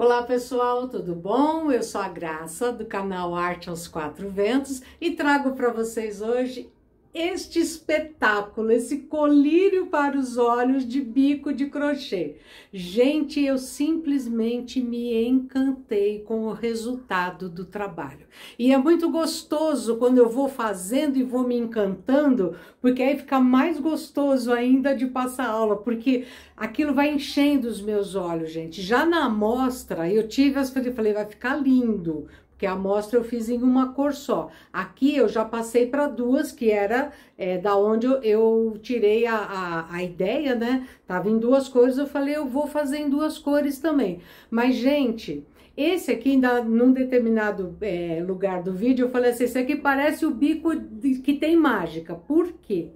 Olá pessoal, tudo bom? Eu sou a Graça do canal Arte aos Quatro Ventos e trago para vocês hoje este espetáculo, esse colírio para os olhos de bico de crochê. Gente, eu simplesmente me encantei com o resultado do trabalho. E é muito gostoso quando eu vou fazendo e vou me encantando, porque aí fica mais gostoso ainda de passar aula, porque aquilo vai enchendo os meus olhos, gente. Já na amostra, eu tive as falei, vai ficar lindo, que a amostra eu fiz em uma cor só. Aqui eu já passei para duas, que era é, da onde eu, tirei a, a, a, ideia, né? Tava em duas cores, eu falei, eu vou fazer em duas cores também. Mas, gente, esse aqui, ainda num determinado é, lugar do vídeo, eu falei assim, esse aqui parece o bico de, que tem mágica. Por quê?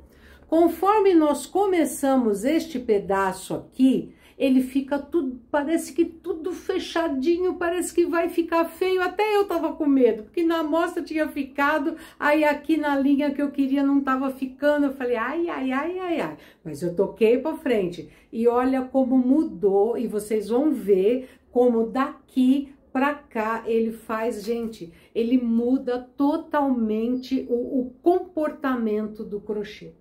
Conforme nós começamos este pedaço aqui, ele fica tudo, parece que tudo fechadinho, parece que vai ficar feio. Até eu tava com medo, porque na amostra tinha ficado, aí aqui na linha que eu queria não tava ficando. Eu falei, ai, ai, ai, ai, ai. Mas eu toquei para frente. E olha como mudou, e vocês vão ver como daqui para cá ele faz, gente, ele muda totalmente o, o comportamento do crochê.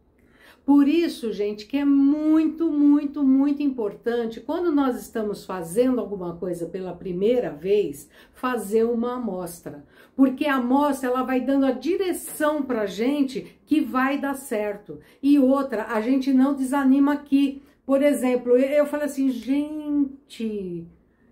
Por isso, gente, que é muito, muito, muito importante, quando nós estamos fazendo alguma coisa pela primeira vez, fazer uma amostra. Porque a amostra, ela vai dando a direção pra gente que vai dar certo. E outra, a gente não desanima aqui. Por exemplo, eu falei assim, gente,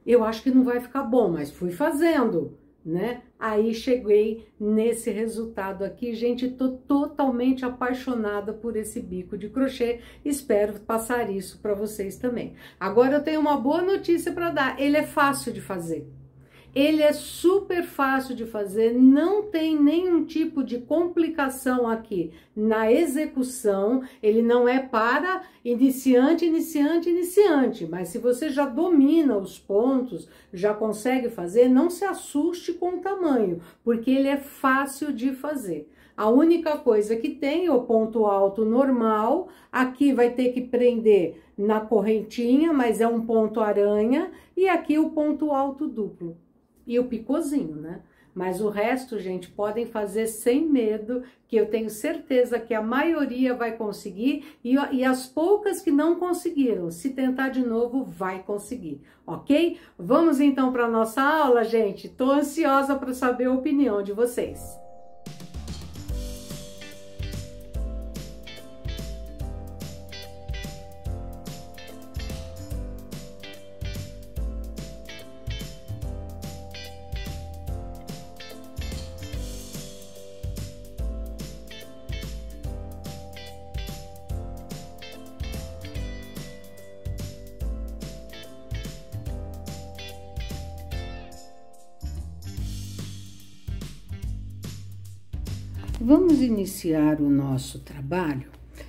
eu acho que não vai ficar bom, mas fui fazendo, né? aí cheguei nesse resultado aqui. Gente, estou totalmente apaixonada por esse bico de crochê. Espero passar isso para vocês também. Agora eu tenho uma boa notícia para dar. Ele é fácil de fazer. Ele é super fácil de fazer, não tem nenhum tipo de complicação aqui na execução. Ele não é para iniciante, iniciante, iniciante, mas se você já domina os pontos, já consegue fazer, não se assuste com o tamanho, porque ele é fácil de fazer. A única coisa que tem é o ponto alto normal, aqui vai ter que prender na correntinha, mas é um ponto aranha, e aqui o ponto alto duplo e o picozinho, né? Mas o resto, gente, podem fazer sem medo, que eu tenho certeza que a maioria vai conseguir e, e as poucas que não conseguiram, se tentar de novo, vai conseguir, ok? Vamos então para nossa aula, gente. Tô ansiosa para saber a opinião de vocês. iniciar o nosso trabalho,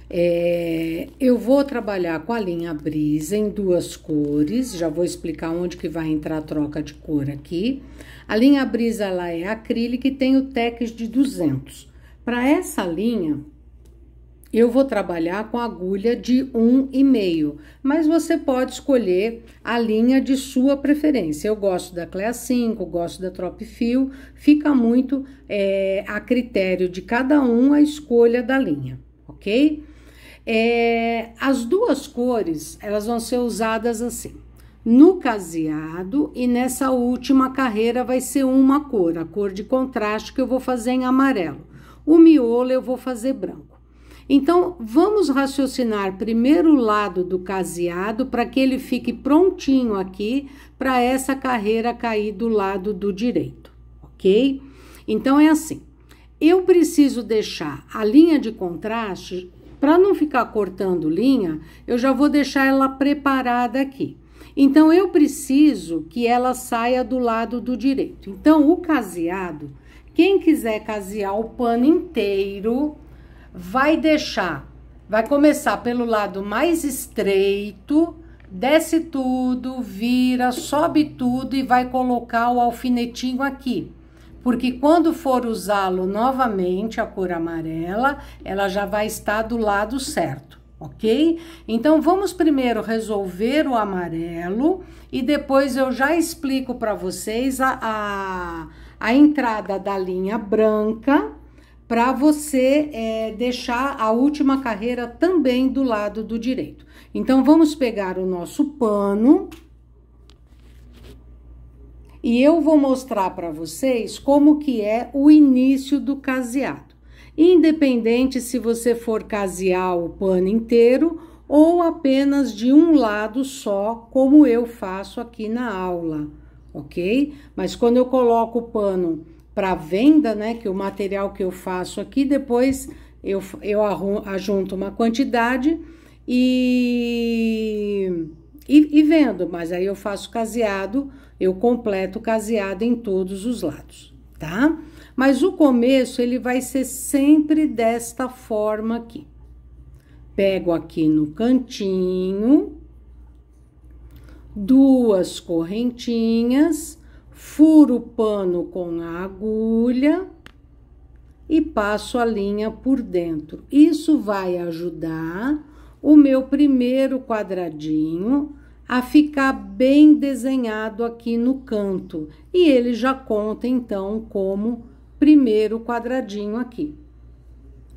é, eu vou trabalhar com a linha brisa em duas cores, já vou explicar onde que vai entrar a troca de cor aqui. A linha brisa ela é acrílica e tem o tex de 200. Para essa linha, eu vou trabalhar com agulha de 1,5, mas você pode escolher a linha de sua preferência. Eu gosto da Clea 5, gosto da Trop Fio, fica muito é, a critério de cada um a escolha da linha, ok? É, as duas cores, elas vão ser usadas assim no caseado e nessa última carreira vai ser uma cor, a cor de contraste que eu vou fazer em amarelo. O miolo eu vou fazer branco. Então, vamos raciocinar primeiro o lado do caseado para que ele fique prontinho aqui para essa carreira cair do lado do direito, ok? Então, é assim: eu preciso deixar a linha de contraste, para não ficar cortando linha, eu já vou deixar ela preparada aqui. Então, eu preciso que ela saia do lado do direito. Então, o caseado, quem quiser casear o pano inteiro, vai deixar, vai começar pelo lado mais estreito, desce tudo, vira, sobe tudo e vai colocar o alfinetinho aqui. Porque quando for usá-lo novamente, a cor amarela, ela já vai estar do lado certo, ok? Então, vamos primeiro resolver o amarelo e depois eu já explico para vocês a, a, a entrada da linha branca, para você é, deixar a última carreira também do lado do direito. Então, vamos pegar o nosso pano e eu vou mostrar para vocês como que é o início do caseado. Independente se você for casear o pano inteiro ou apenas de um lado só, como eu faço aqui na aula, ok? Mas quando eu coloco o pano para venda, né? Que o material que eu faço aqui, depois eu, eu ajunto uma quantidade e, e, e vendo, mas aí eu faço caseado, eu completo caseado em todos os lados, tá? Mas o começo ele vai ser sempre desta forma aqui. Pego aqui no cantinho, duas correntinhas furo o pano com a agulha e passo a linha por dentro. Isso vai ajudar o meu primeiro quadradinho a ficar bem desenhado aqui no canto. E ele já conta, então, como primeiro quadradinho aqui,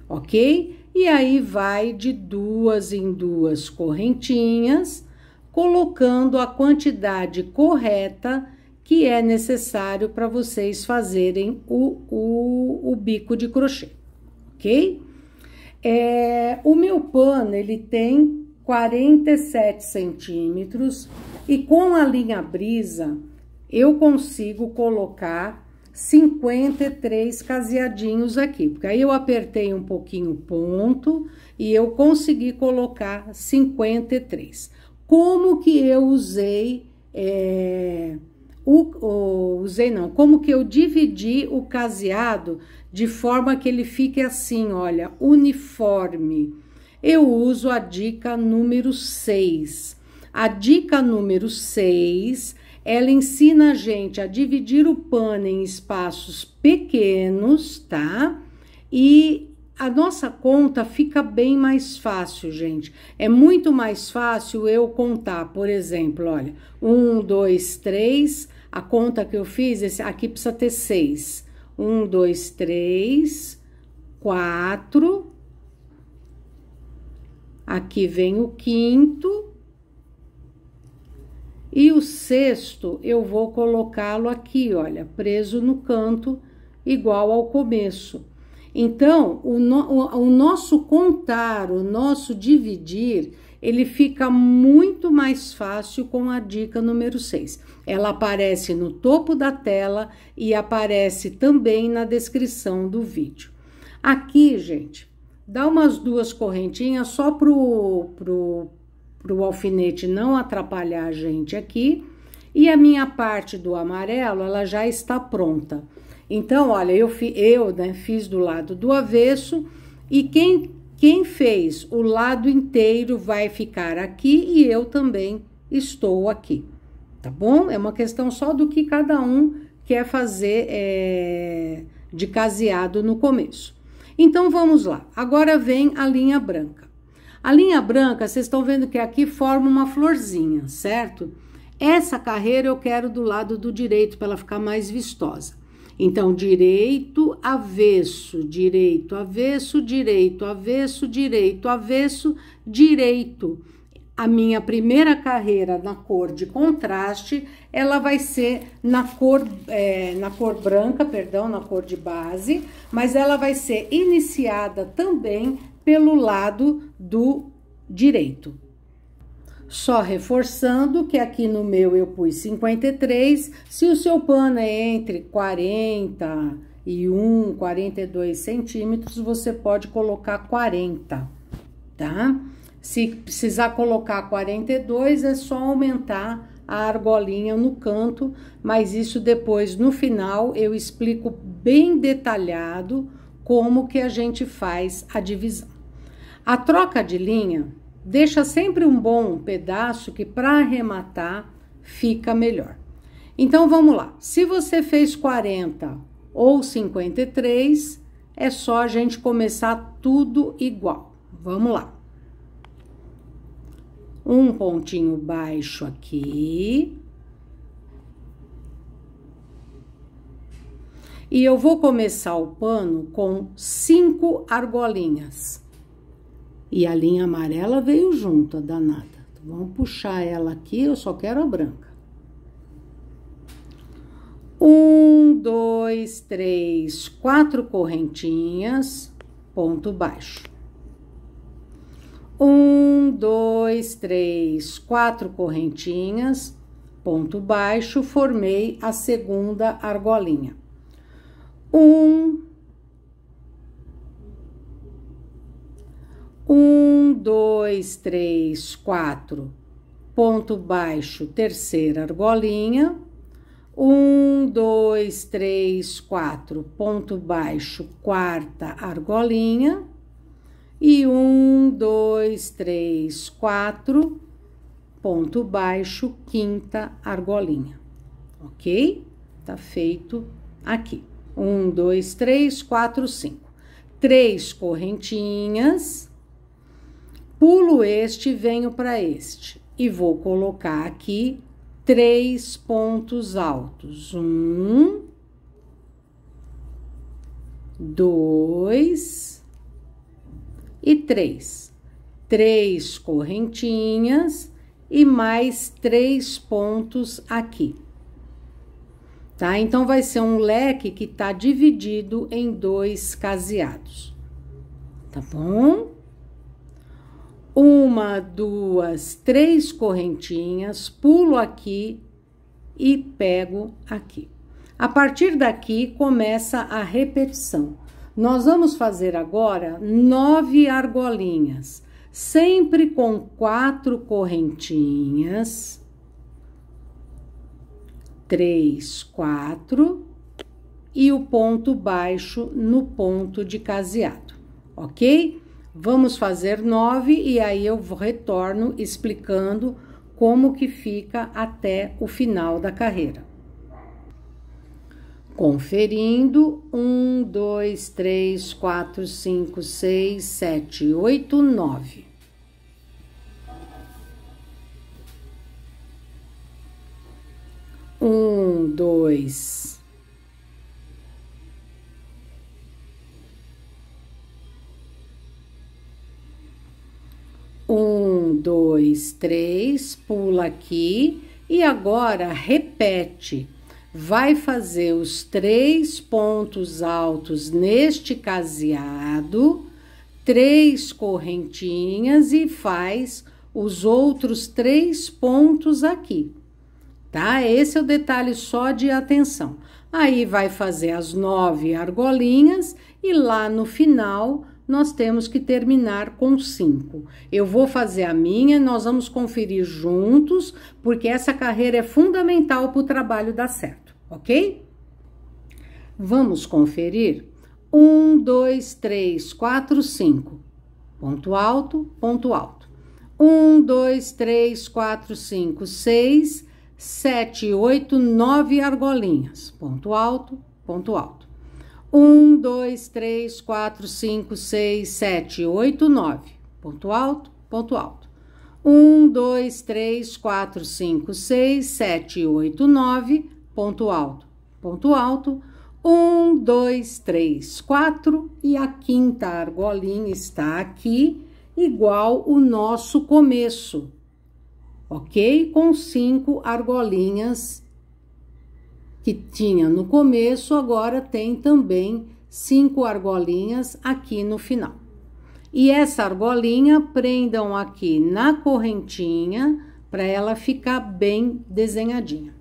ok? E aí vai de duas em duas correntinhas, colocando a quantidade correta que é necessário para vocês fazerem o, o, o, bico de crochê, ok? É, o meu pano, ele tem 47 centímetros e com a linha brisa, eu consigo colocar 53 caseadinhos aqui, porque aí eu apertei um pouquinho o ponto e eu consegui colocar 53. Como que eu usei... É, o, o, usei não, como que eu dividi o caseado de forma que ele fique assim, olha, uniforme. Eu uso a dica número 6. A dica número 6, ela ensina a gente a dividir o pano em espaços pequenos, tá? E a nossa conta fica bem mais fácil, gente. É muito mais fácil eu contar, por exemplo, olha, um, dois, três, a conta que eu fiz, esse, aqui precisa ter seis. Um, dois, três, quatro. Aqui vem o quinto. E o sexto, eu vou colocá-lo aqui, olha, preso no canto, igual ao começo. Então, o, no, o, o nosso contar, o nosso dividir, ele fica muito mais fácil com a dica número 6. Ela aparece no topo da tela e aparece também na descrição do vídeo. Aqui, gente, dá umas duas correntinhas só pro, pro, pro alfinete não atrapalhar a gente aqui. E a minha parte do amarelo, ela já está pronta. Então, olha, eu, fi, eu né, fiz do lado do avesso e quem quem fez o lado inteiro vai ficar aqui e eu também estou aqui, tá bom? É uma questão só do que cada um quer fazer é, de caseado no começo. Então vamos lá. Agora vem a linha branca. A linha branca, vocês estão vendo que aqui forma uma florzinha, certo? Essa carreira eu quero do lado do direito para ela ficar mais vistosa. Então, direito, avesso, direito, avesso, direito, avesso, direito, avesso, direito. A minha primeira carreira na cor de contraste, ela vai ser na cor, é, na cor branca, perdão, na cor de base, mas ela vai ser iniciada também pelo lado do direito. Só reforçando que aqui no meu eu pus 53, se o seu pano é entre 40 e 1, 42 centímetros, você pode colocar 40, tá? Se precisar colocar 42, é só aumentar a argolinha no canto, mas isso depois no final eu explico bem detalhado como que a gente faz a divisão. A troca de linha Deixa sempre um bom pedaço que para arrematar fica melhor. Então vamos lá. Se você fez 40 ou 53, é só a gente começar tudo igual. Vamos lá. Um pontinho baixo aqui. E eu vou começar o pano com cinco argolinhas. E a linha amarela veio junto, a danada. Então, vamos puxar ela aqui, eu só quero a branca. Um, dois, três, quatro correntinhas, ponto baixo. Um, dois, três, quatro correntinhas, ponto baixo, formei a segunda argolinha. Um, Um, dois, três, quatro. Ponto baixo, terceira argolinha. Um, dois, três, quatro. Ponto baixo, quarta argolinha. E um, dois, três, quatro. Ponto baixo, quinta argolinha. Ok? Tá feito aqui. Um, dois, três, quatro, cinco. Três correntinhas pulo este e venho para este. E vou colocar aqui três pontos altos. Um, dois e três. Três correntinhas e mais três pontos aqui. Tá? Então, vai ser um leque que tá dividido em dois caseados. Tá bom? uma, duas, três correntinhas, pulo aqui e pego aqui. A partir daqui começa a repetição. Nós vamos fazer agora nove argolinhas, sempre com quatro correntinhas. Três, quatro e o ponto baixo no ponto de caseado, ok? Vamos fazer nove e aí eu retorno explicando como que fica até o final da carreira. Conferindo, um, dois, três, quatro, cinco, seis, sete, oito, nove. Um, dois, Um, dois, três, pula aqui e agora repete. Vai fazer os três pontos altos neste caseado, três correntinhas e faz os outros três pontos aqui, tá? Esse é o detalhe só de atenção. Aí vai fazer as nove argolinhas e lá no final nós temos que terminar com 5. Eu vou fazer a minha, nós vamos conferir juntos, porque essa carreira é fundamental para o trabalho dar certo, ok? Vamos conferir? 1, 2, 3, 4, 5. Ponto alto, ponto alto. 1, 2, 3, 4, 5, 6, 7, 8, 9 argolinhas. Ponto alto, ponto alto. 1, 2, 3, 4, 5, 6, 7, 8, 9. Ponto alto, ponto alto. 1, 2, 3, 4, 5, 6, 7, 8, 9. Ponto alto, ponto alto. 1, 2, 3, 4. E a quinta argolinha está aqui, igual o nosso começo, ok? Com cinco argolinhas que tinha no começo, agora tem também cinco argolinhas aqui no final. E essa argolinha prendam aqui na correntinha para ela ficar bem desenhadinha.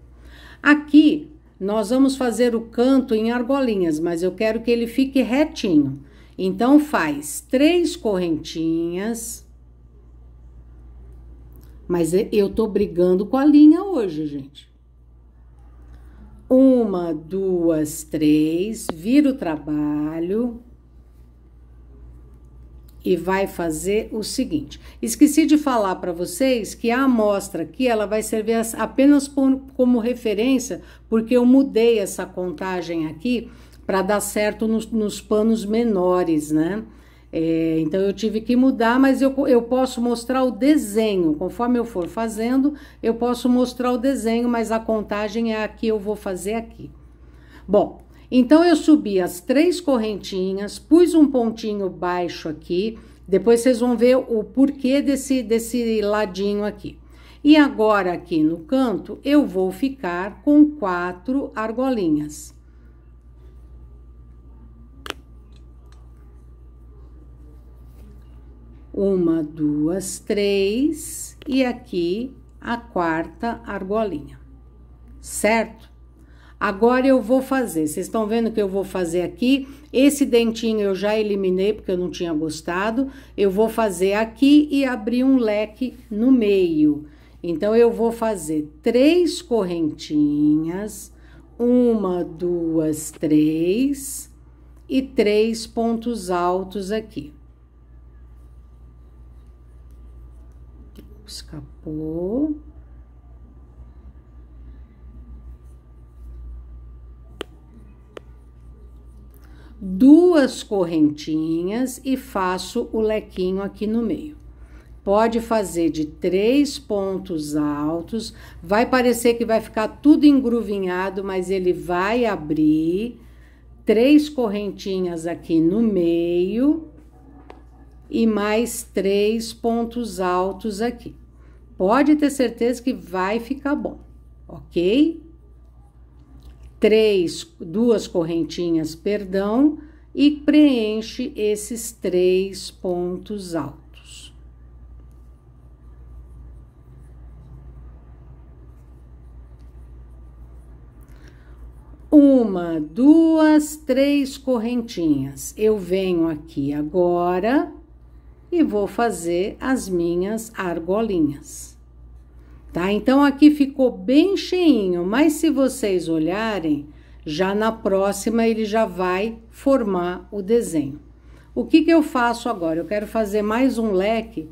Aqui nós vamos fazer o canto em argolinhas, mas eu quero que ele fique retinho. Então faz três correntinhas. Mas eu tô brigando com a linha hoje, gente. Uma, duas, três, vira o trabalho e vai fazer o seguinte. Esqueci de falar para vocês que a amostra aqui ela vai servir apenas como referência, porque eu mudei essa contagem aqui para dar certo nos, nos panos menores, né? É, então eu tive que mudar, mas eu, eu posso mostrar o desenho. Conforme eu for fazendo, eu posso mostrar o desenho, mas a contagem é a que eu vou fazer aqui. Bom, então eu subi as três correntinhas, pus um pontinho baixo aqui. Depois vocês vão ver o porquê desse, desse ladinho aqui. E agora aqui no canto eu vou ficar com quatro argolinhas. uma, duas, três, e aqui a quarta argolinha, certo? Agora eu vou fazer, vocês estão vendo que eu vou fazer aqui, esse dentinho eu já eliminei porque eu não tinha gostado, eu vou fazer aqui e abrir um leque no meio. Então, eu vou fazer três correntinhas, uma, duas, três, e três pontos altos aqui. escapou. Duas correntinhas e faço o lequinho aqui no meio. Pode fazer de três pontos altos, vai parecer que vai ficar tudo engruvinhado, mas ele vai abrir. Três correntinhas aqui no meio e mais três pontos altos aqui pode ter certeza que vai ficar bom, ok? Três, duas correntinhas, perdão, e preenche esses três pontos altos. Uma, duas, três correntinhas. Eu venho aqui agora e vou fazer as minhas argolinhas. Tá? Então, aqui ficou bem cheinho, mas se vocês olharem, já na próxima ele já vai formar o desenho. O que, que eu faço agora? Eu quero fazer mais um leque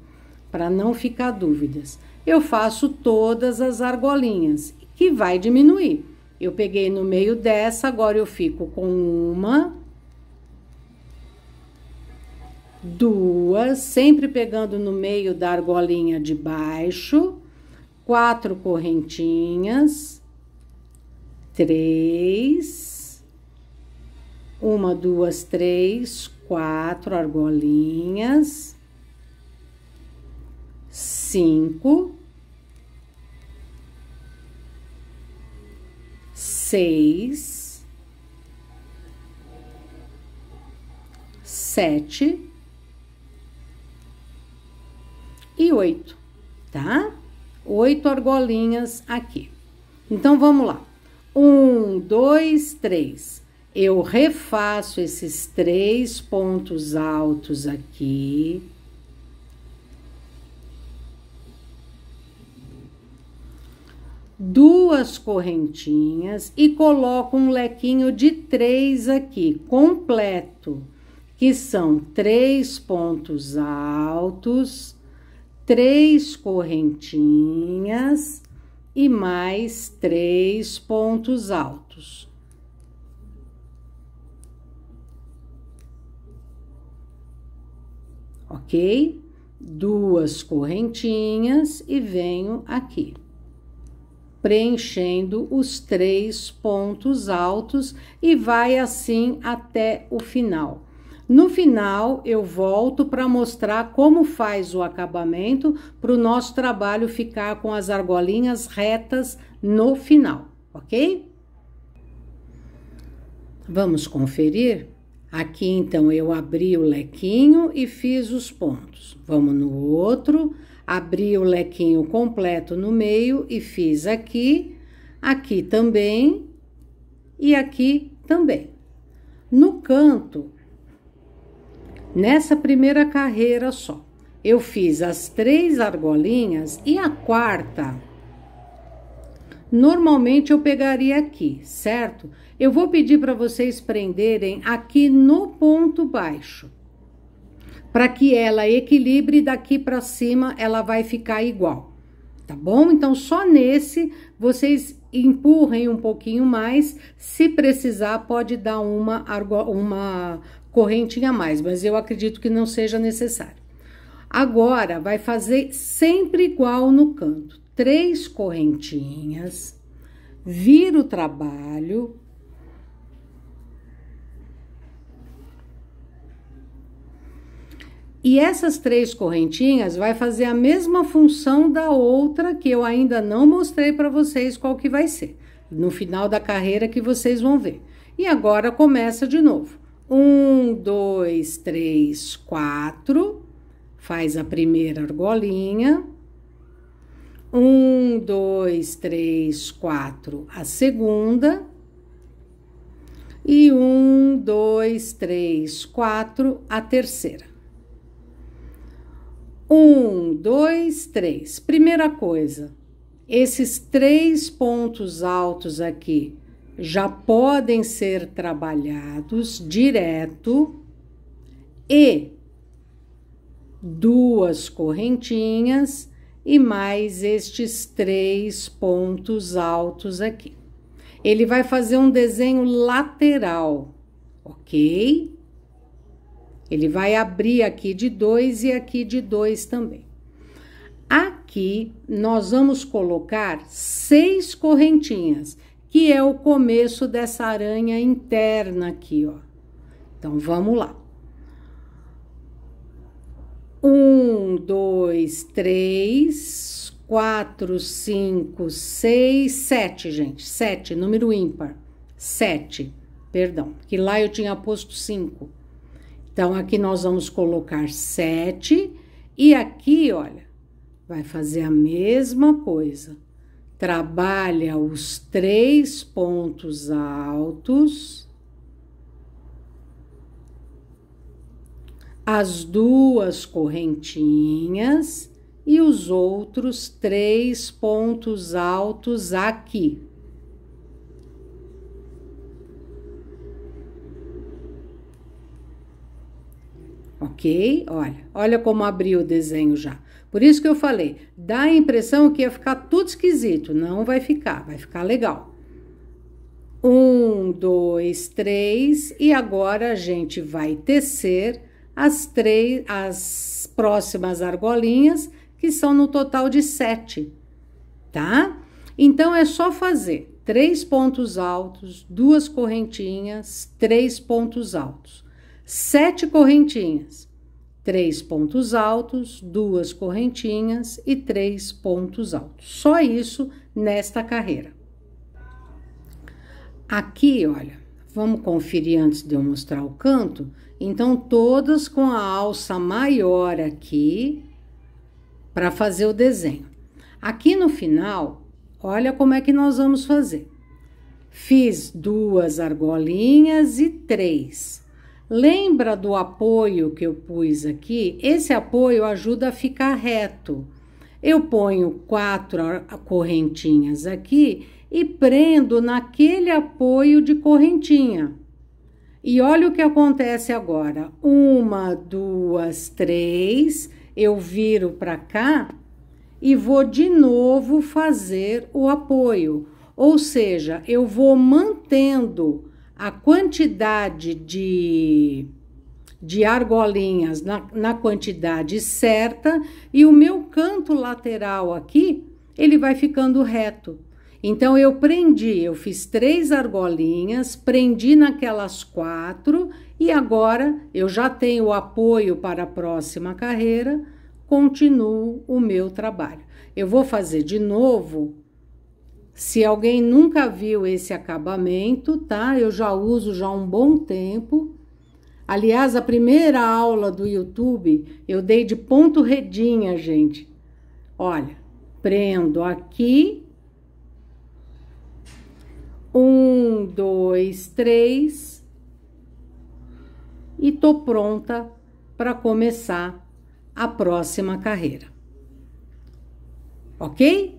para não ficar dúvidas. Eu faço todas as argolinhas, que vai diminuir. Eu peguei no meio dessa, agora eu fico com uma, duas, sempre pegando no meio da argolinha de baixo, quatro correntinhas, três, uma, duas, três, quatro argolinhas, cinco, seis, sete, e oito, tá? Oito argolinhas aqui. Então, vamos lá. Um, dois, três. Eu refaço esses três pontos altos aqui. duas correntinhas e coloco um lequinho de três aqui, completo, que são três pontos altos três correntinhas e mais três pontos altos. Ok? Duas correntinhas e venho aqui, preenchendo os três pontos altos e vai assim até o final no final, eu volto para mostrar como faz o acabamento para o nosso trabalho ficar com as argolinhas retas no final, ok? Vamos conferir? Aqui, então, eu abri o lequinho e fiz os pontos. Vamos no outro, abri o lequinho completo no meio e fiz aqui, aqui também e aqui também. No canto, Nessa primeira carreira só, eu fiz as três argolinhas e a quarta. Normalmente eu pegaria aqui, certo? Eu vou pedir para vocês prenderem aqui no ponto baixo. Para que ela equilibre daqui para cima, ela vai ficar igual. Tá bom? Então só nesse vocês empurrem um pouquinho mais. Se precisar, pode dar uma, uma correntinha a mais, mas eu acredito que não seja necessário. Agora, vai fazer sempre igual no canto. Três correntinhas, vira o trabalho. E essas três correntinhas vai fazer a mesma função da outra que eu ainda não mostrei para vocês qual que vai ser. No final da carreira que vocês vão ver. E agora começa de novo. Um, dois, três, quatro. Faz a primeira argolinha. Um, dois, três, quatro. A segunda. E um, dois, três, quatro. A terceira. Um, dois, três. Primeira coisa, esses três pontos altos aqui já podem ser trabalhados direto e duas correntinhas e mais estes três pontos altos aqui. Ele vai fazer um desenho lateral, ok? Ele vai abrir aqui de dois e aqui de dois também. Aqui nós vamos colocar seis correntinhas que é o começo dessa aranha interna aqui, ó. Então, vamos lá. Um, dois, três, quatro, cinco, seis, sete, gente. Sete, número ímpar. Sete, perdão, que lá eu tinha posto cinco. Então, aqui nós vamos colocar sete e aqui, olha, vai fazer a mesma coisa trabalha os três pontos altos, as duas correntinhas e os outros três pontos altos aqui. Ok? Olha, olha como abriu o desenho já. Por isso que eu falei, dá a impressão que ia ficar tudo esquisito. Não vai ficar, vai ficar legal. Um, dois, três, e agora a gente vai tecer as três, as próximas argolinhas, que são no total de sete, tá? Então é só fazer três pontos altos, duas correntinhas, três pontos altos, sete correntinhas três pontos altos, duas correntinhas e três pontos altos. Só isso nesta carreira. Aqui, olha, vamos conferir antes de eu mostrar o canto. Então, todas com a alça maior aqui para fazer o desenho. Aqui no final, olha como é que nós vamos fazer. Fiz duas argolinhas e três. Lembra do apoio que eu pus aqui? Esse apoio ajuda a ficar reto. Eu ponho quatro correntinhas aqui e prendo naquele apoio de correntinha. E olha o que acontece agora. Uma, duas, três, eu viro para cá e vou de novo fazer o apoio. Ou seja, eu vou mantendo a quantidade de, de argolinhas na, na quantidade certa e o meu canto lateral aqui, ele vai ficando reto. Então, eu prendi, eu fiz três argolinhas, prendi naquelas quatro e agora eu já tenho apoio para a próxima carreira, continuo o meu trabalho. Eu vou fazer de novo se alguém nunca viu esse acabamento, tá? Eu já uso já um bom tempo. Aliás, a primeira aula do YouTube eu dei de ponto redinha, gente. Olha, prendo aqui. Um, dois, três. E tô pronta para começar a próxima carreira. Ok?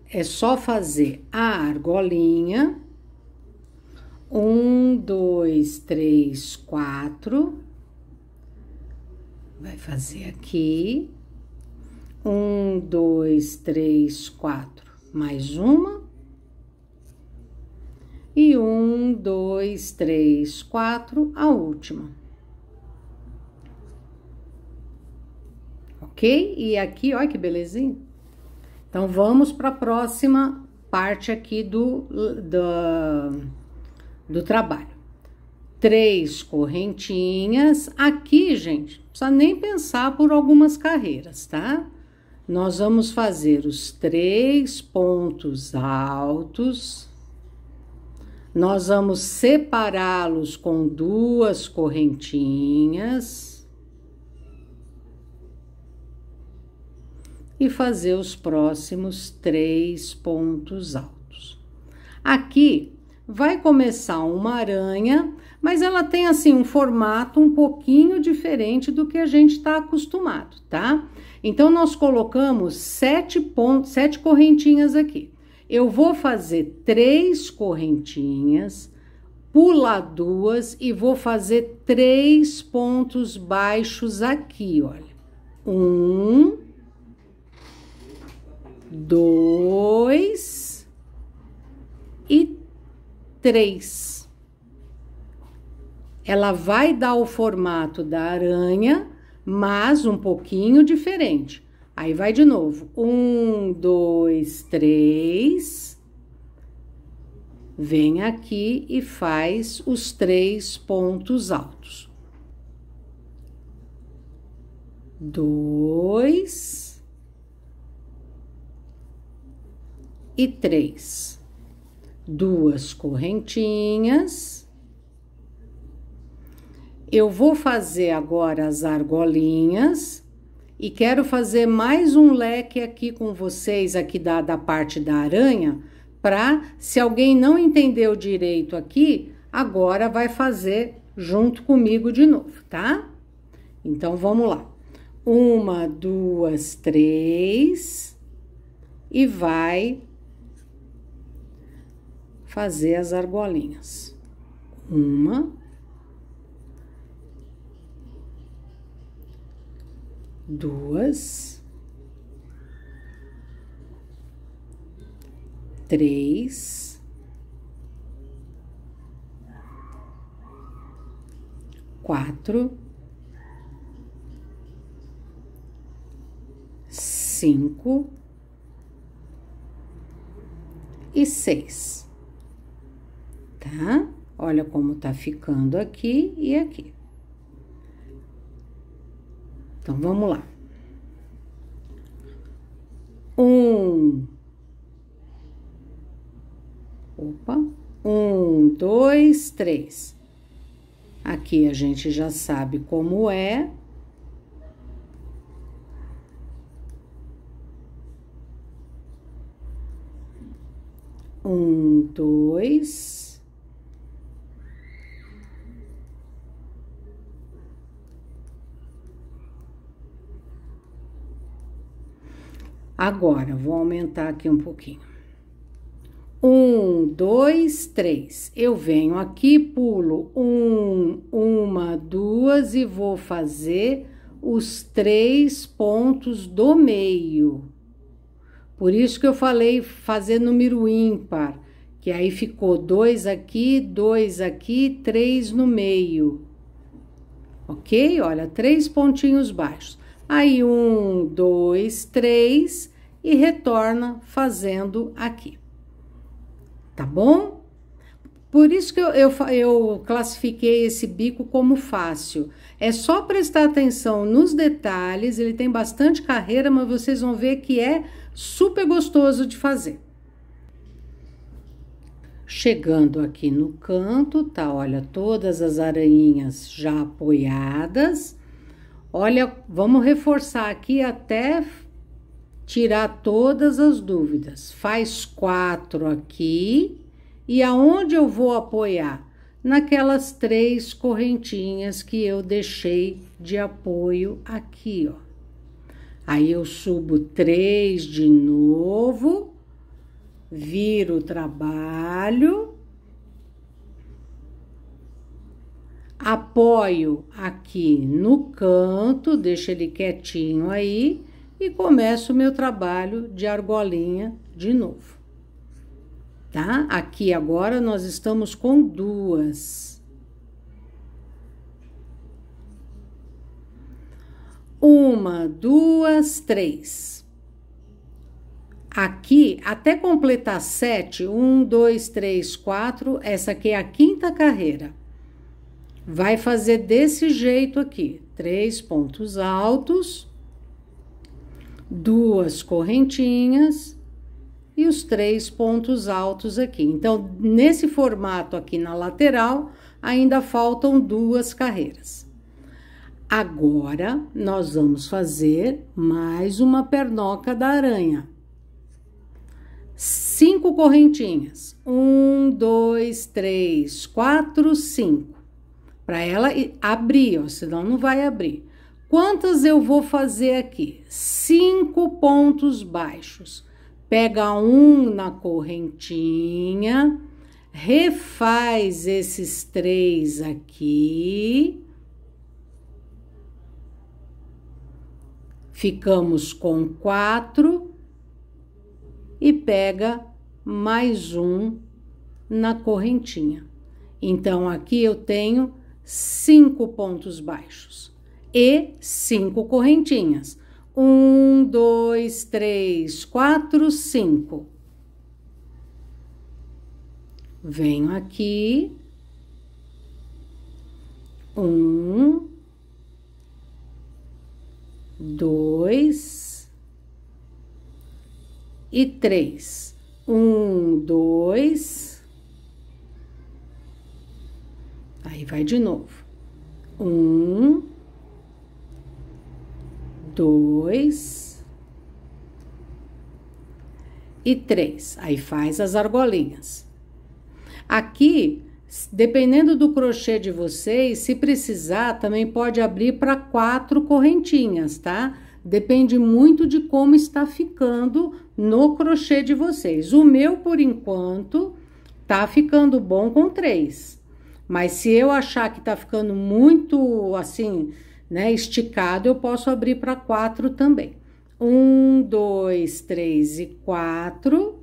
É só fazer a argolinha. Um, dois, três, quatro. Vai fazer aqui. Um, dois, três, quatro. Mais uma. E um, dois, três, quatro, a última. ok? E aqui, olha que belezinha. Então, vamos para a próxima parte aqui do, do, do trabalho. Três correntinhas. Aqui, gente, não precisa nem pensar por algumas carreiras, tá? Nós vamos fazer os três pontos altos. Nós vamos separá-los com duas correntinhas e fazer os próximos três pontos altos. Aqui vai começar uma aranha, mas ela tem assim um formato um pouquinho diferente do que a gente está acostumado, tá? Então nós colocamos sete pontos, sete correntinhas aqui. Eu vou fazer três correntinhas, pular duas e vou fazer três pontos baixos aqui, olha. Um, dois e três. Ela vai dar o formato da aranha, mas um pouquinho diferente. Aí vai de novo. Um, dois, três. Vem aqui e faz os três pontos altos. Dois e três, duas correntinhas. Eu vou fazer agora as argolinhas e quero fazer mais um leque aqui com vocês aqui da, da parte da aranha, para se alguém não entendeu direito aqui, agora vai fazer junto comigo de novo, tá? Então, vamos lá. Uma, duas, três. E vai fazer as argolinhas. Uma, duas, três, quatro, cinco e seis tá? Olha como tá ficando aqui e aqui. Então, vamos lá. Um. Opa. Um, dois, três. Aqui a gente já sabe como é. Um, dois... Agora, vou aumentar aqui um pouquinho. Um, dois, três. Eu venho aqui, pulo um, uma, duas e vou fazer os três pontos do meio. Por isso que eu falei fazer número ímpar, que aí ficou dois aqui, dois aqui, três no meio. Ok? Olha, três pontinhos baixos. Aí, um, dois, três e retorna fazendo aqui. Tá bom? Por isso que eu, eu, eu, classifiquei esse bico como fácil. É só prestar atenção nos detalhes, ele tem bastante carreira, mas vocês vão ver que é super gostoso de fazer. Chegando aqui no canto, tá? Olha, todas as aranhinhas já apoiadas. Olha, vamos reforçar aqui até tirar todas as dúvidas. Faz quatro aqui e aonde eu vou apoiar? Naquelas três correntinhas que eu deixei de apoio aqui, ó. Aí eu subo três de novo, viro o trabalho, apoio aqui no canto, deixa ele quietinho aí e começo o meu trabalho de argolinha de novo. Tá? Aqui agora nós estamos com duas. Uma, duas, três. Aqui, até completar sete, um, dois, três, quatro, essa aqui é a quinta carreira. Vai fazer desse jeito aqui, três pontos altos duas correntinhas e os três pontos altos aqui. Então, nesse formato aqui na lateral, ainda faltam duas carreiras. Agora, nós vamos fazer mais uma pernoca da aranha. Cinco correntinhas. Um, dois, três, quatro, cinco. Para ela abrir, ó, senão não vai abrir. Quantas eu vou fazer aqui? Cinco pontos baixos. Pega um na correntinha, refaz esses três aqui. Ficamos com quatro e pega mais um na correntinha. Então aqui eu tenho cinco pontos baixos e cinco correntinhas. Um, dois, três, quatro, cinco. Venho aqui. Um, dois e três. Um, dois. Aí vai de novo. Um, dois e três. Aí faz as argolinhas. Aqui, dependendo do crochê de vocês, se precisar, também pode abrir para quatro correntinhas, tá? Depende muito de como está ficando no crochê de vocês. O meu, por enquanto, tá ficando bom com três. Mas se eu achar que tá ficando muito, assim, né, esticado, eu posso abrir para quatro também. Um, dois, três e quatro.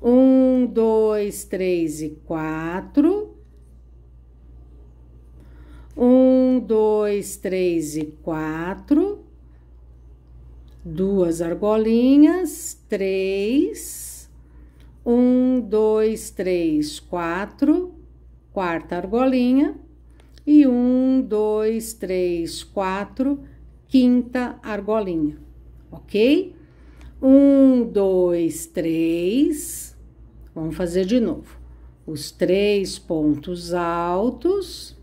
Um, dois, três e quatro. Um, dois, três e quatro. Duas argolinhas, três. Um, dois, três, quatro. Quarta argolinha e um, dois, três, quatro, quinta argolinha, ok? Um, dois, três, vamos fazer de novo. Os três pontos altos.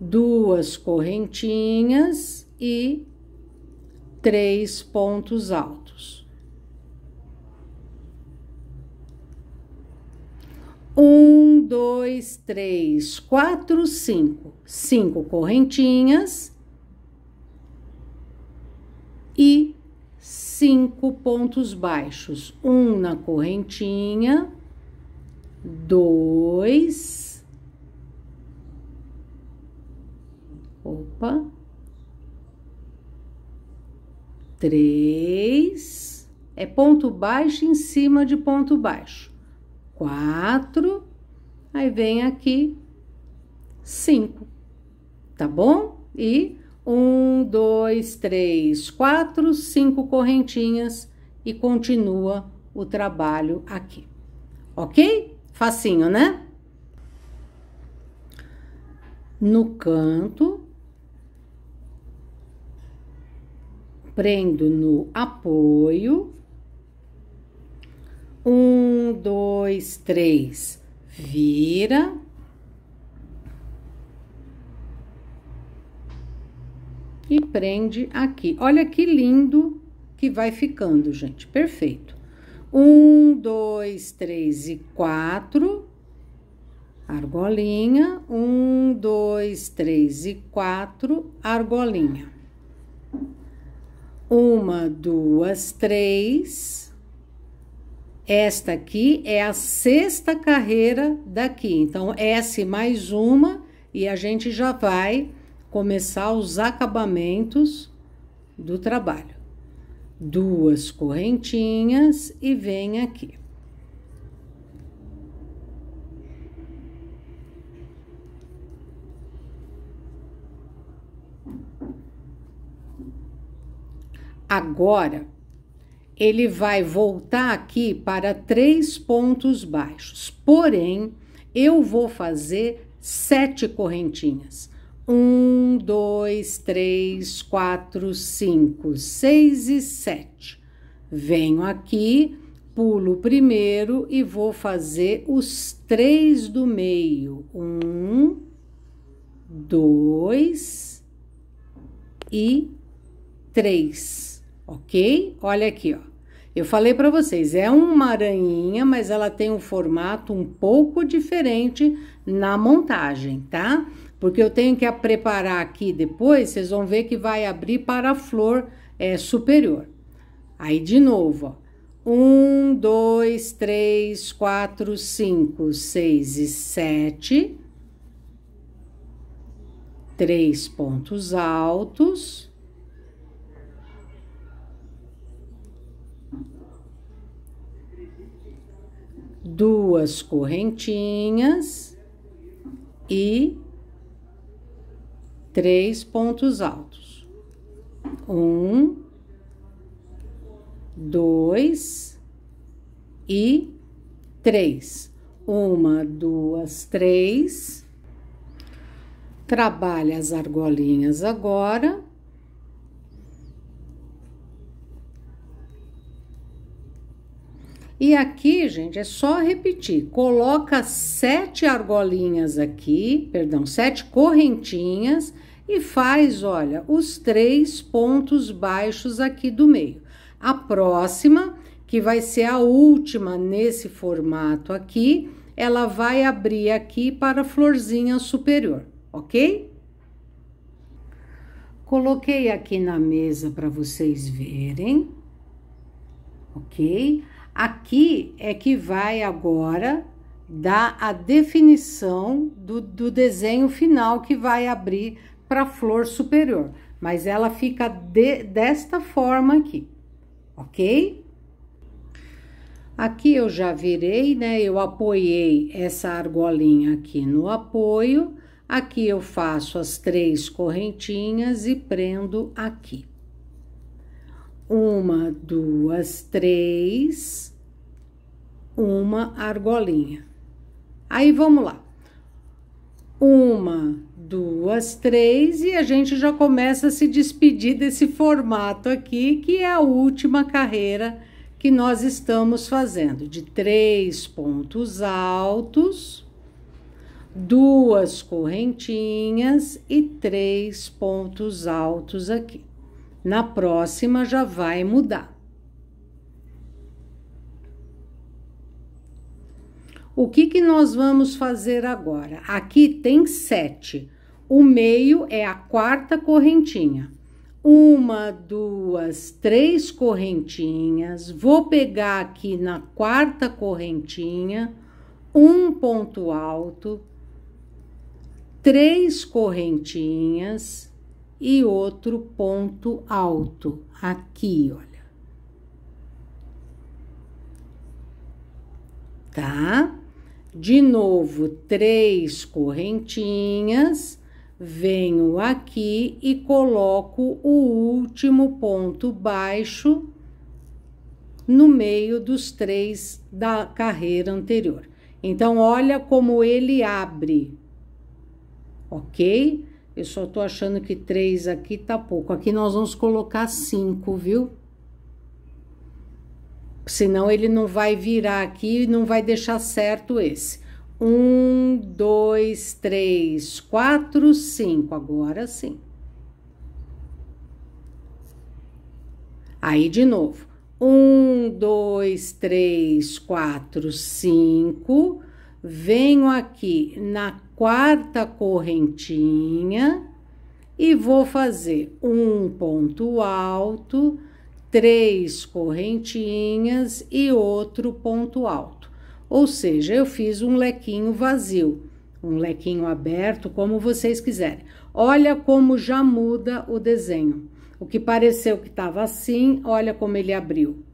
Duas correntinhas e três pontos altos. Um, dois, três, quatro, cinco. Cinco correntinhas. E cinco pontos baixos. Um na correntinha. Dois. Opa. Três. É ponto baixo em cima de ponto baixo quatro, aí vem aqui cinco, tá bom? E um, dois, três, quatro, cinco correntinhas e continua o trabalho aqui, ok? Facinho, né? No canto, prendo no apoio um, dois, três. Vira. E prende aqui. Olha que lindo que vai ficando, gente. Perfeito. Um, dois, três e quatro. Argolinha. Um, dois, três e quatro. Argolinha. Uma, duas, três esta aqui é a sexta carreira daqui. Então, S mais uma e a gente já vai começar os acabamentos do trabalho. Duas correntinhas e vem aqui. Agora, ele vai voltar aqui para três pontos baixos. Porém, eu vou fazer sete correntinhas. Um, dois, três, quatro, cinco, seis e sete. Venho aqui, pulo o primeiro e vou fazer os três do meio. Um, dois e três, ok? Olha aqui, ó. Eu falei para vocês, é uma aranhinha, mas ela tem um formato um pouco diferente na montagem, tá? Porque eu tenho que preparar aqui depois, vocês vão ver que vai abrir para a flor é, superior. Aí, de novo, ó. Um, dois, três, quatro, cinco, seis e sete. Três pontos altos duas correntinhas e três pontos altos. Um, dois e três. Uma, duas, três. Trabalha as argolinhas agora. E aqui, gente, é só repetir. Coloca sete argolinhas aqui, perdão, sete correntinhas e faz, olha, os três pontos baixos aqui do meio. A próxima, que vai ser a última nesse formato aqui, ela vai abrir aqui para a florzinha superior, ok? Coloquei aqui na mesa para vocês verem, ok? Aqui é que vai agora dar a definição do, do desenho final que vai abrir para a flor superior. Mas ela fica de, desta forma aqui, ok? Aqui eu já virei, né? Eu apoiei essa argolinha aqui no apoio. Aqui eu faço as três correntinhas e prendo aqui uma, duas, três, uma argolinha. Aí vamos lá. Uma, duas, três, e a gente já começa a se despedir desse formato aqui, que é a última carreira que nós estamos fazendo, de três pontos altos, duas correntinhas e três pontos altos aqui. Na próxima já vai mudar. O que, que nós vamos fazer agora? Aqui tem sete. O meio é a quarta correntinha. Uma, duas, três correntinhas. Vou pegar aqui na quarta correntinha um ponto alto, três correntinhas e outro ponto alto aqui, olha. Tá? De novo, três correntinhas, venho aqui e coloco o último ponto baixo no meio dos três da carreira anterior. Então, olha como ele abre, ok? Eu só tô achando que três aqui tá pouco. Aqui nós vamos colocar cinco, viu? Senão ele não vai virar aqui e não vai deixar certo esse. Um, dois, três, quatro, cinco. Agora sim. Aí de novo. Um, dois, três, quatro, cinco. Venho aqui na quarta correntinha e vou fazer um ponto alto, três correntinhas e outro ponto alto. Ou seja, eu fiz um lequinho vazio, um lequinho aberto, como vocês quiserem. Olha como já muda o desenho. O que pareceu que estava assim, olha como ele abriu,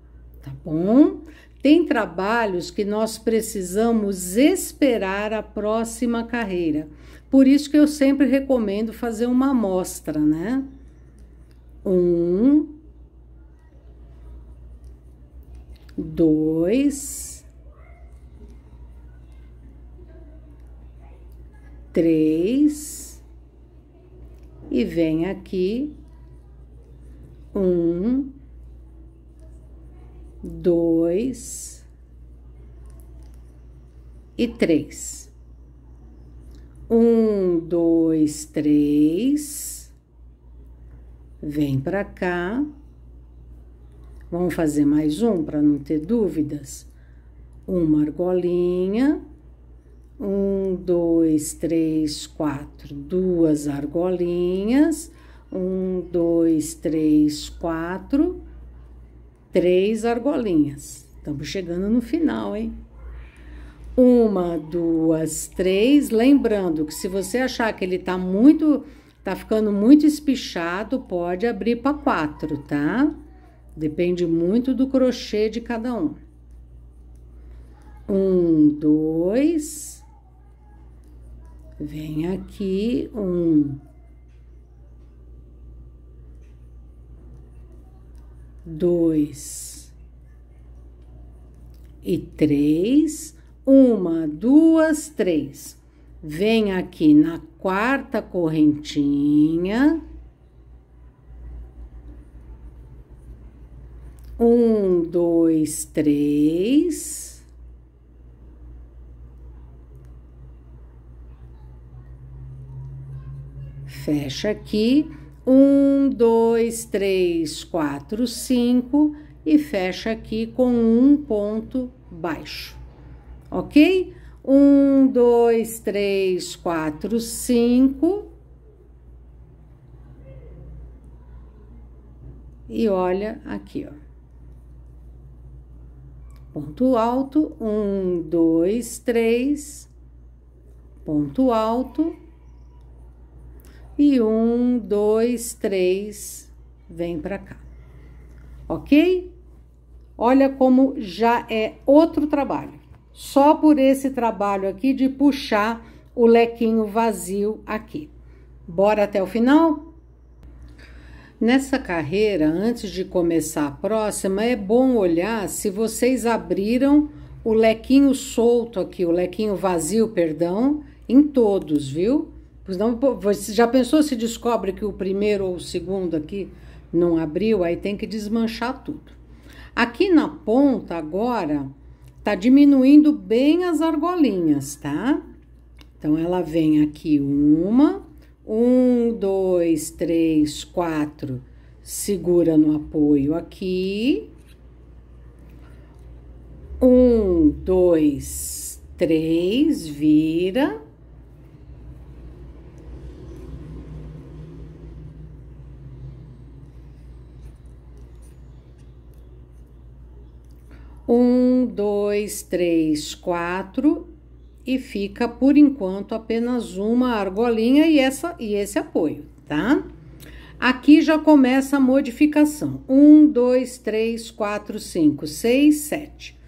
tá bom? Tem trabalhos que nós precisamos esperar a próxima carreira. Por isso que eu sempre recomendo fazer uma amostra, né? Um, dois, três, e vem aqui um dois e três. Um, dois, três. Vem para cá. Vamos fazer mais um para não ter dúvidas. Uma argolinha. Um, dois, três, quatro. Duas argolinhas. Um, dois, três, quatro três argolinhas. Estamos chegando no final, hein? Uma, duas, três. Lembrando que se você achar que ele tá muito, tá ficando muito espichado, pode abrir para quatro, tá? Depende muito do crochê de cada um. Um, dois. Vem aqui, um, dois e três, uma, duas, três. Vem aqui na quarta correntinha. Um, dois, três. Fecha aqui um, dois, três, quatro, cinco e fecha aqui com um ponto baixo, ok? Um, dois, três, quatro, cinco. E olha aqui, ó. Ponto alto, um, dois, três. Ponto alto e um, dois, três, vem para cá. Ok? Olha como já é outro trabalho. Só por esse trabalho aqui de puxar o lequinho vazio aqui. Bora até o final? Nessa carreira, antes de começar a próxima, é bom olhar se vocês abriram o lequinho solto aqui, o lequinho vazio, perdão, em todos, viu? Pois não, você já pensou se descobre que o primeiro ou o segundo aqui não abriu, aí tem que desmanchar tudo. Aqui na ponta agora tá diminuindo bem as argolinhas, tá? Então ela vem aqui uma, um, dois, três, quatro, segura no apoio aqui. Um, dois, três, vira dois, três, quatro e fica por enquanto apenas uma argolinha e essa e esse apoio, tá? Aqui já começa a modificação. Um, dois, três, quatro, cinco, seis, sete.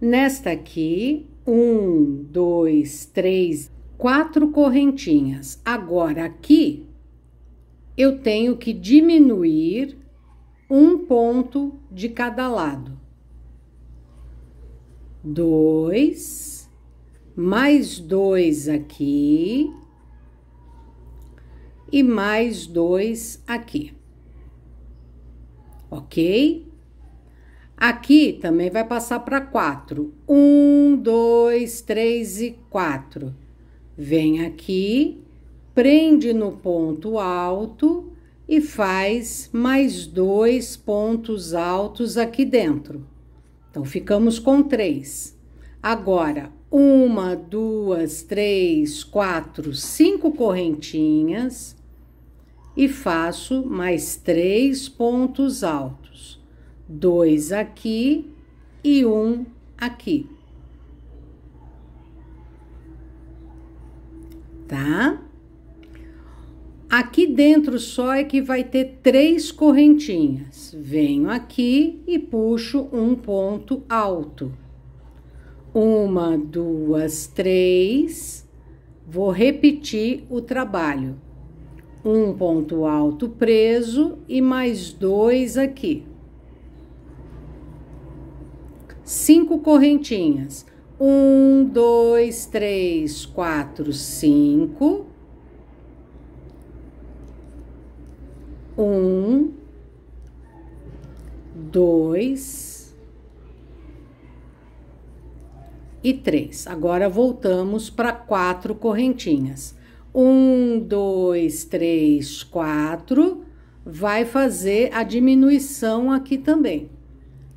Nesta aqui, um, dois, três, quatro correntinhas. Agora aqui, eu tenho que diminuir um ponto de cada lado dois, mais dois aqui e mais dois aqui. Ok? Aqui também vai passar para quatro. Um, dois, três e quatro. Vem aqui, prende no ponto alto e faz mais dois pontos altos aqui dentro. Então ficamos com três. Agora, uma, duas, três, quatro, cinco correntinhas e faço mais três pontos altos, dois aqui e um aqui. Tá? Aqui dentro só é que vai ter três correntinhas. Venho aqui e puxo um ponto alto. Uma, duas, três. Vou repetir o trabalho. Um ponto alto preso e mais dois aqui. Cinco correntinhas. Um, dois, três, quatro, cinco um, dois e três. Agora voltamos para quatro correntinhas. Um, dois, três, quatro. Vai fazer a diminuição aqui também.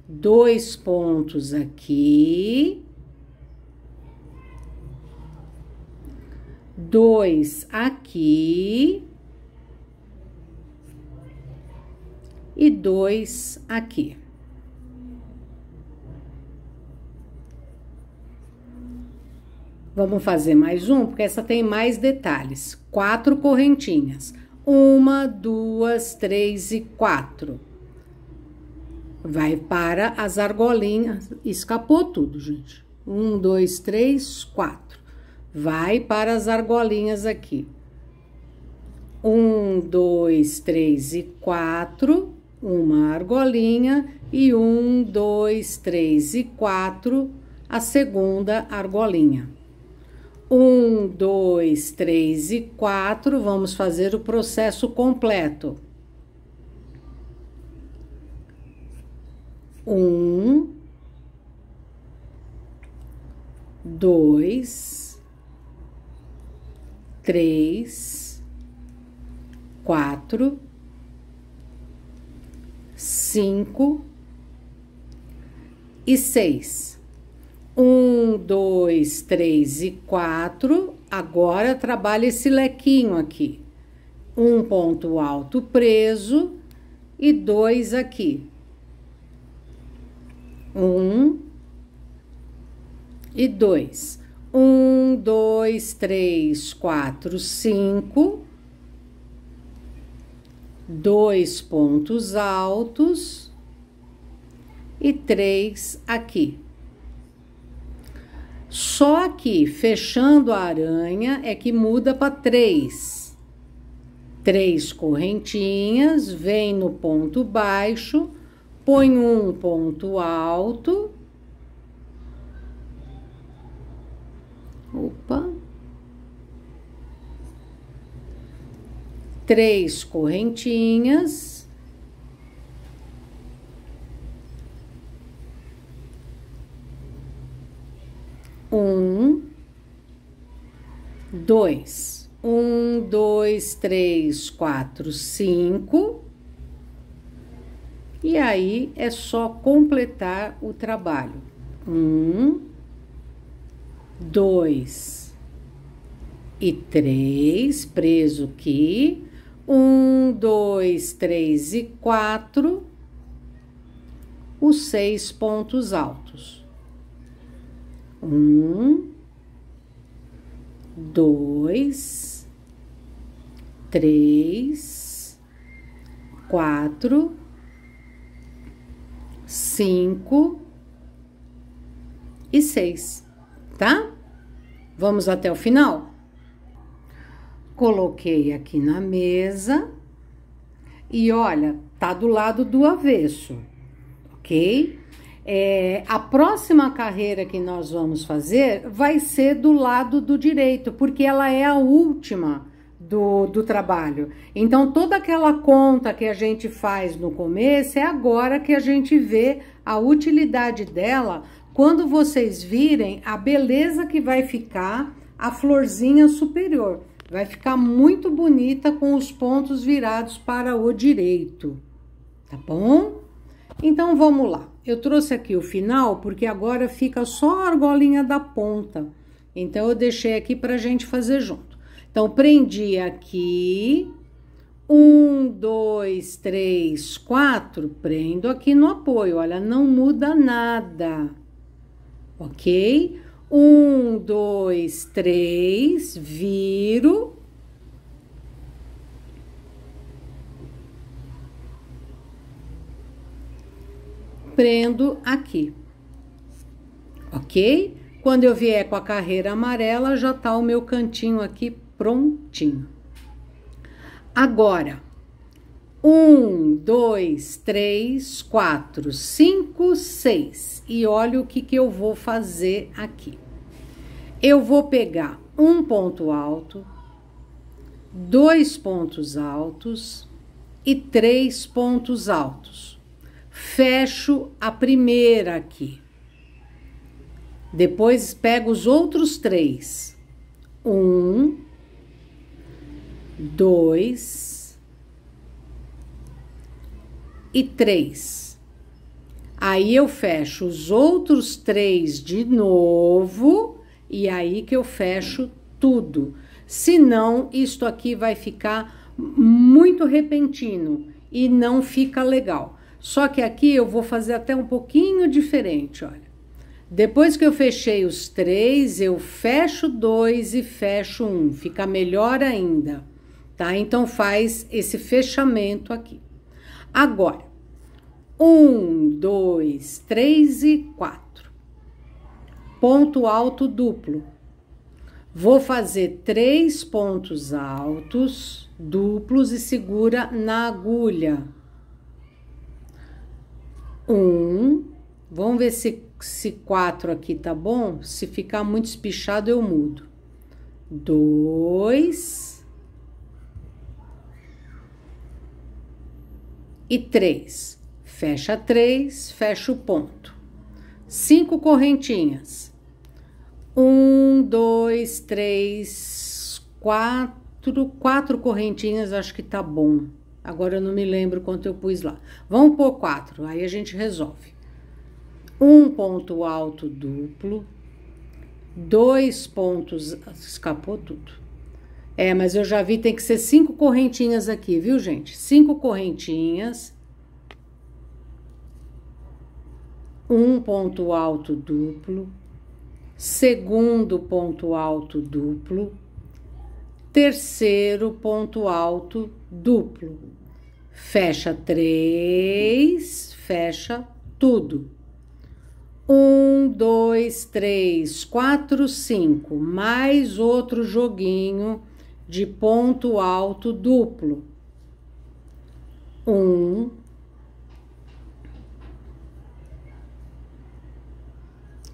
Dois pontos aqui. Dois aqui e dois aqui. Vamos fazer mais um, porque essa tem mais detalhes. Quatro correntinhas. Uma, duas, três e quatro. Vai para as argolinhas. Escapou tudo, gente. Um, dois, três, quatro. Vai para as argolinhas aqui. Um, dois, três e quatro uma argolinha e um, dois, três e quatro, a segunda argolinha. Um, dois, três e quatro, vamos fazer o processo completo. Um, dois, três, quatro cinco e seis. Um, dois, três e quatro. Agora trabalha esse lequinho aqui. Um ponto alto preso e dois aqui. Um e dois. Um, dois, três, quatro, cinco dois pontos altos e três aqui. Só aqui, fechando a aranha, é que muda para três. Três correntinhas, vem no ponto baixo, põe um ponto alto. Opa! três correntinhas. Um, dois, um, dois, três, quatro, cinco. E aí é só completar o trabalho. Um, dois e três, preso que um, dois, três e quatro, os seis pontos altos. Um, dois, três, quatro, cinco e seis, tá? Vamos até o final? coloquei aqui na mesa e olha, tá do lado do avesso, ok? É, a próxima carreira que nós vamos fazer vai ser do lado do direito, porque ela é a última do, do trabalho. Então, toda aquela conta que a gente faz no começo é agora que a gente vê a utilidade dela quando vocês virem a beleza que vai ficar a florzinha superior. Vai ficar muito bonita com os pontos virados para o direito, tá bom? Então, vamos lá. Eu trouxe aqui o final, porque agora fica só a argolinha da ponta. Então, eu deixei aqui pra gente fazer junto. Então, prendi aqui, um, dois, três, quatro, prendo aqui no apoio. Olha, não muda nada, ok? Um, dois, três, viro. Prendo aqui, ok? Quando eu vier com a carreira amarela, já tá o meu cantinho aqui prontinho. Agora, um, dois, três, quatro, cinco, seis. E olha o que, que eu vou fazer aqui. Eu vou pegar um ponto alto, dois pontos altos e três pontos altos. Fecho a primeira aqui. Depois pego os outros três. Um, dois, e 3. Aí eu fecho os outros três de novo e aí que eu fecho tudo. Senão, isto aqui vai ficar muito repentino e não fica legal. Só que aqui eu vou fazer até um pouquinho diferente, olha. Depois que eu fechei os três, eu fecho dois e fecho um. Fica melhor ainda, tá? Então faz esse fechamento aqui. Agora, um, dois, três e quatro. Ponto alto duplo. Vou fazer três pontos altos duplos e segura na agulha. Um, vamos ver se, se quatro aqui tá bom? Se ficar muito espichado, eu mudo. Dois. E três fecha três, fecha o ponto. Cinco correntinhas. Um, dois, três, quatro, quatro correntinhas, acho que tá bom. Agora eu não me lembro quanto eu pus lá. Vamos pôr quatro, aí a gente resolve. Um ponto alto duplo, dois pontos, escapou tudo. É, mas eu já vi, tem que ser cinco correntinhas aqui, viu, gente? Cinco correntinhas um ponto alto duplo, segundo ponto alto duplo, terceiro ponto alto duplo. Fecha três, fecha tudo. Um, dois, três, quatro, cinco. Mais outro joguinho de ponto alto duplo. Um,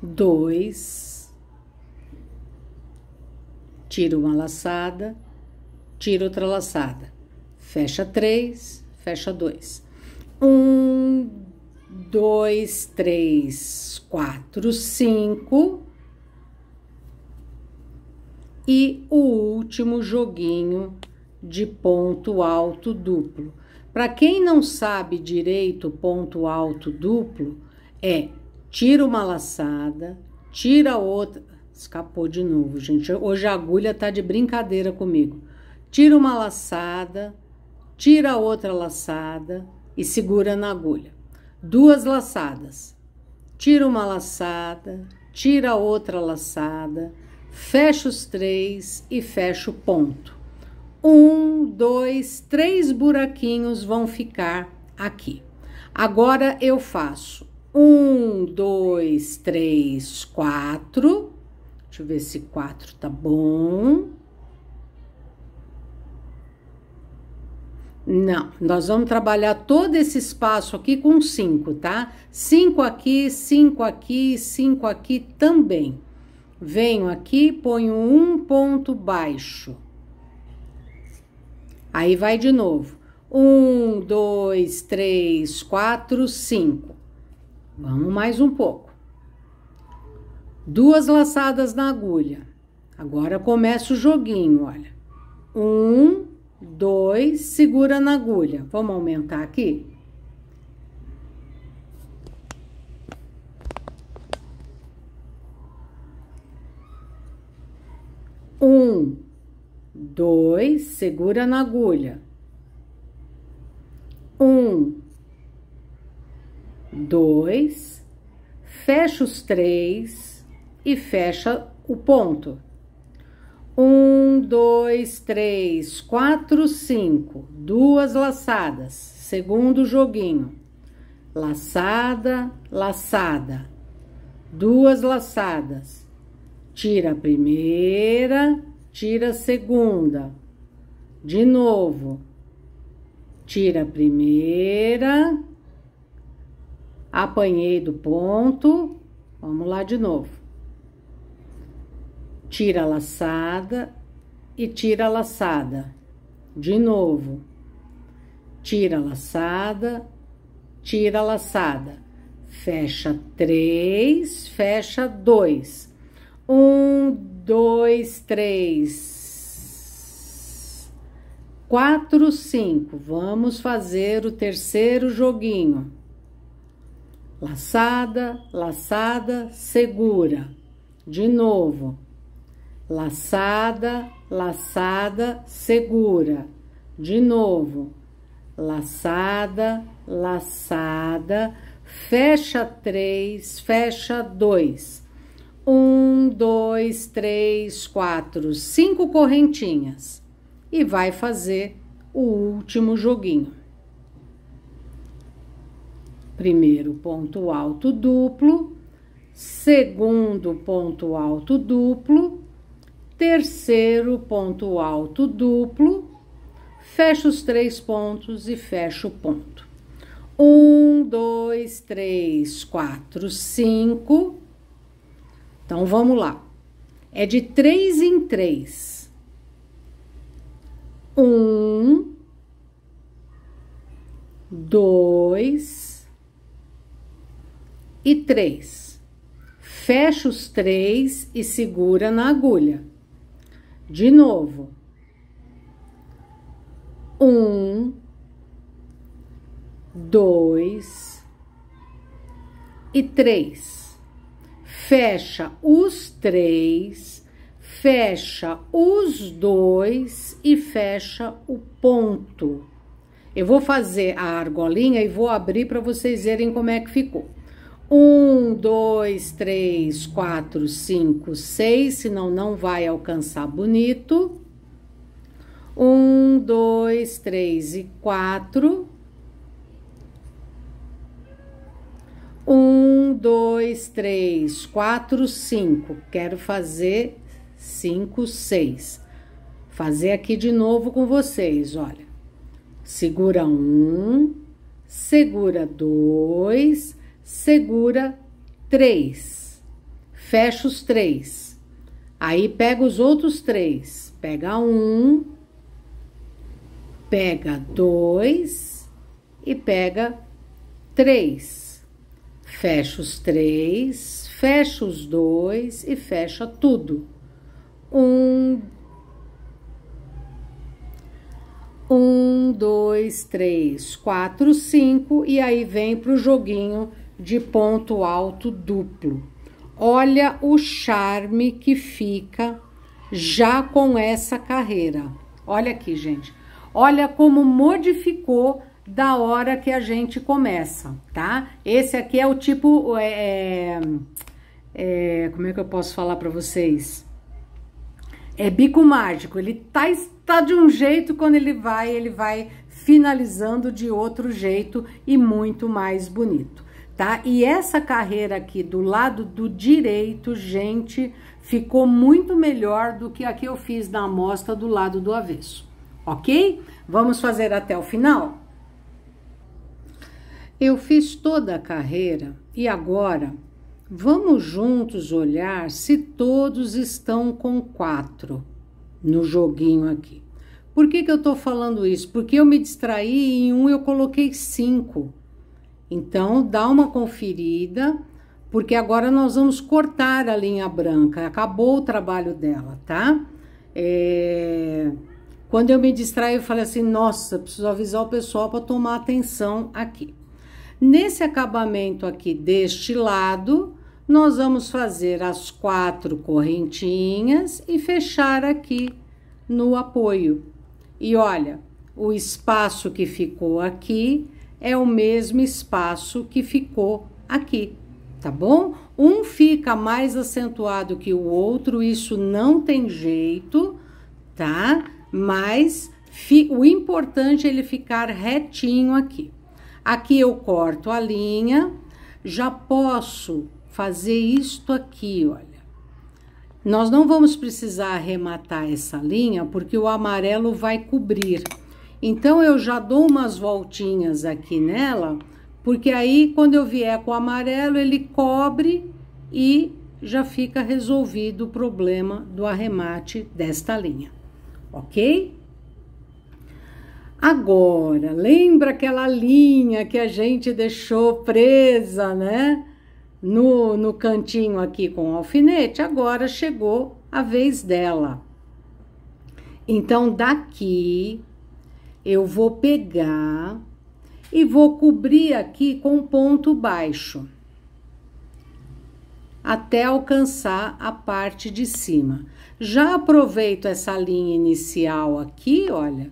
dois, tiro uma laçada, tiro outra laçada, fecha três, fecha dois, um, dois, três, quatro, cinco, e o último joguinho de ponto alto duplo. Para quem não sabe direito ponto alto duplo, é tira uma laçada, tira outra. Escapou de novo, gente. Hoje a agulha tá de brincadeira comigo. Tira uma laçada, tira outra laçada e segura na agulha. Duas laçadas. Tira uma laçada, tira outra laçada, fecha os três e fecha o ponto. Um, dois, três buraquinhos vão ficar aqui. Agora eu faço um, dois, três, quatro. Deixa eu ver se quatro tá bom. Não, nós vamos trabalhar todo esse espaço aqui com cinco, tá? Cinco aqui, cinco aqui, cinco aqui também. Venho aqui, ponho um ponto baixo. Aí vai de novo. Um, dois, três, quatro, cinco. Vamos mais um pouco. Duas laçadas na agulha. Agora começa o joguinho, olha. Um, dois, segura na agulha. Vamos aumentar aqui? Um, dois, segura na agulha. Um, dois, fecha os três e fecha o ponto. Um, dois, três, quatro, cinco, duas laçadas, segundo joguinho. Laçada, laçada, duas laçadas. Tira a primeira, tira a segunda. De novo. Tira a primeira, apanhei do ponto, vamos lá de novo. Tira a laçada e tira a laçada. De novo. Tira a laçada, tira a laçada. Fecha três, fecha dois. Um, dois, três. Quatro, cinco. Vamos fazer o terceiro joguinho laçada, laçada, segura. De novo, laçada, laçada, segura. De novo, laçada, laçada, fecha três, fecha dois. Um, dois, três, quatro, cinco correntinhas. E vai fazer o último joguinho. Primeiro ponto alto duplo, segundo ponto alto duplo, terceiro ponto alto duplo, fecho os três pontos e fecho o ponto. Um, dois, três, quatro, cinco. Então vamos lá. É de três em três. Um, dois, e três. Fecha os três e segura na agulha. De novo. Um, dois e três. Fecha os três, fecha os dois e fecha o ponto. Eu vou fazer a argolinha e vou abrir para vocês verem como é que ficou. Um, dois, três, quatro, cinco, seis, senão não vai alcançar bonito. Um, dois, três e quatro. Um, dois, três, quatro, cinco. Quero fazer cinco, seis. Fazer aqui de novo com vocês, olha. Segura um, segura dois segura três, fecha os três. Aí pega os outros três. Pega um, pega dois e pega três. Fecha os três, fecha os dois e fecha tudo. Um, um, dois, três, quatro, cinco, e aí vem pro joguinho de ponto alto duplo. Olha o charme que fica já com essa carreira. Olha aqui, gente. Olha como modificou da hora que a gente começa, tá? Esse aqui é o tipo. É, é, é como é que eu posso falar para vocês? É bico mágico. Ele tá, tá de um jeito, quando ele vai, ele vai finalizando de outro jeito e muito mais bonito tá? E essa carreira aqui do lado do direito, gente, ficou muito melhor do que a que eu fiz na amostra do lado do avesso, ok? Vamos fazer até o final? Eu fiz toda a carreira e agora vamos juntos olhar se todos estão com quatro no joguinho aqui. Por que, que eu tô falando isso? Porque eu me distraí e em um eu coloquei cinco. Então, dá uma conferida, porque agora nós vamos cortar a linha branca. Acabou o trabalho dela, tá? É... Quando eu me distraí, eu falei assim, nossa, preciso avisar o pessoal para tomar atenção aqui. Nesse acabamento aqui deste lado, nós vamos fazer as quatro correntinhas e fechar aqui no apoio. E olha, o espaço que ficou aqui, é o mesmo espaço que ficou aqui, tá bom? Um fica mais acentuado que o outro, isso não tem jeito, tá? Mas o importante é ele ficar retinho aqui. Aqui eu corto a linha, já posso fazer isto aqui, olha. Nós não vamos precisar arrematar essa linha, porque o amarelo vai cobrir, então eu já dou umas voltinhas aqui nela, porque aí quando eu vier com o amarelo, ele cobre e já fica resolvido o problema do arremate desta linha, ok? Agora, lembra aquela linha que a gente deixou presa, né? No, no cantinho aqui com o alfinete, agora chegou a vez dela. Então, daqui eu vou pegar e vou cobrir aqui com ponto baixo até alcançar a parte de cima. Já aproveito essa linha inicial aqui, olha,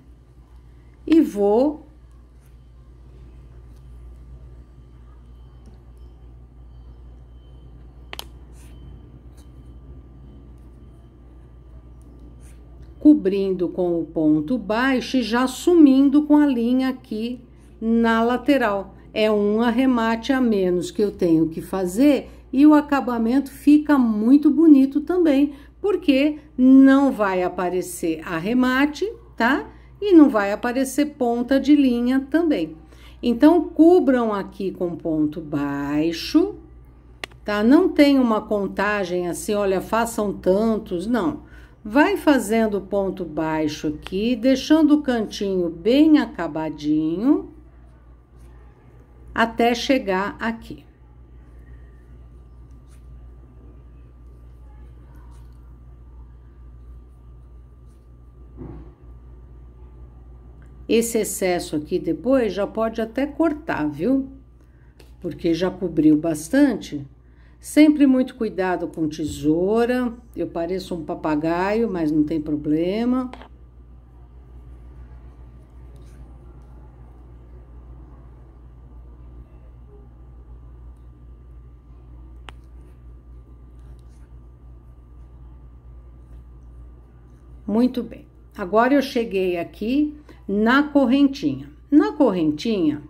e vou cobrindo com o ponto baixo e já sumindo com a linha aqui na lateral. É um arremate a menos que eu tenho que fazer e o acabamento fica muito bonito também, porque não vai aparecer arremate, tá? E não vai aparecer ponta de linha também. Então, cubram aqui com ponto baixo, tá? Não tem uma contagem assim, olha, façam tantos, não. Vai fazendo ponto baixo aqui, deixando o cantinho bem acabadinho, até chegar aqui. Esse excesso aqui depois já pode até cortar, viu? Porque já cobriu bastante. Sempre muito cuidado com tesoura. Eu pareço um papagaio, mas não tem problema. Muito bem. Agora eu cheguei aqui na correntinha. Na correntinha,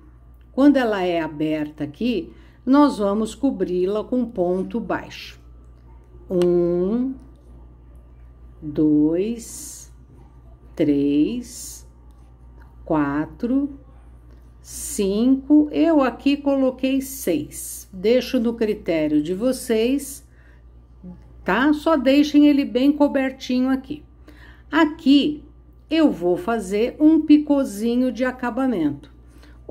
quando ela é aberta aqui, nós vamos cobri-la com ponto baixo. Um, dois, três, quatro, cinco. Eu aqui coloquei seis. Deixo no critério de vocês, tá? Só deixem ele bem cobertinho aqui. Aqui eu vou fazer um picozinho de acabamento.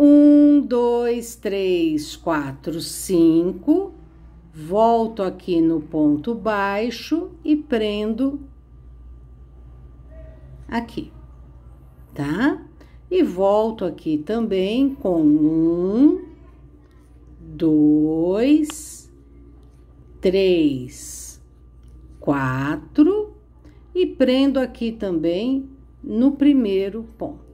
Um, dois, três, quatro, cinco. Volto aqui no ponto baixo e prendo aqui, tá? E volto aqui também com um, dois, três, quatro, e prendo aqui também no primeiro ponto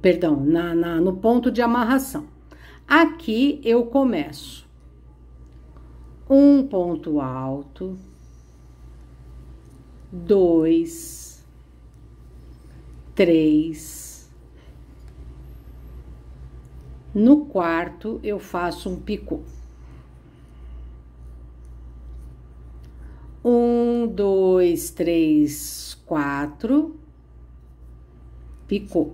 perdão, na, na, no ponto de amarração. Aqui eu começo um ponto alto, dois, três. No quarto, eu faço um picô. Um, dois, três, quatro, picô.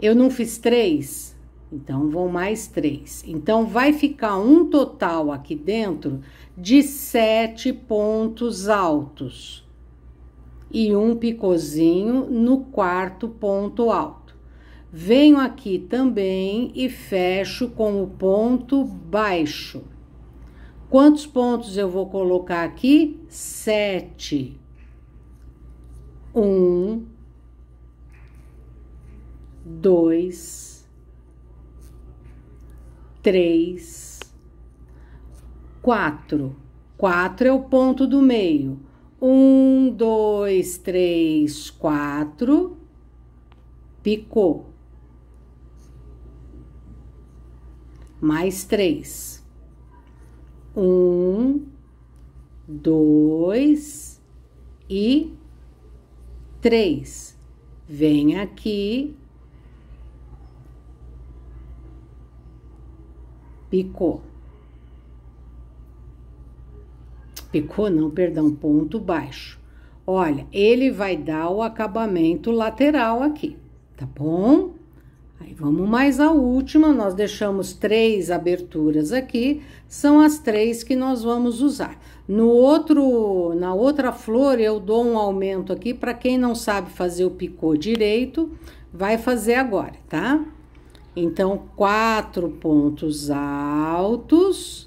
Eu não fiz três? Então, vão mais três. Então, vai ficar um total aqui dentro de sete pontos altos. E um picozinho no quarto ponto alto. Venho aqui também e fecho com o ponto baixo. Quantos pontos eu vou colocar aqui? Sete. Um, dois, três, quatro. Quatro é o ponto do meio. Um, dois, três, quatro. Picou. Mais três. Um, dois e três. Vem aqui picô. Picô não, perdão, ponto baixo. Olha, ele vai dar o acabamento lateral aqui, tá bom? Aí vamos mais a última, nós deixamos três aberturas aqui, são as três que nós vamos usar. No outro, na outra flor eu dou um aumento aqui para quem não sabe fazer o picô direito, vai fazer agora, tá? Então, quatro pontos altos.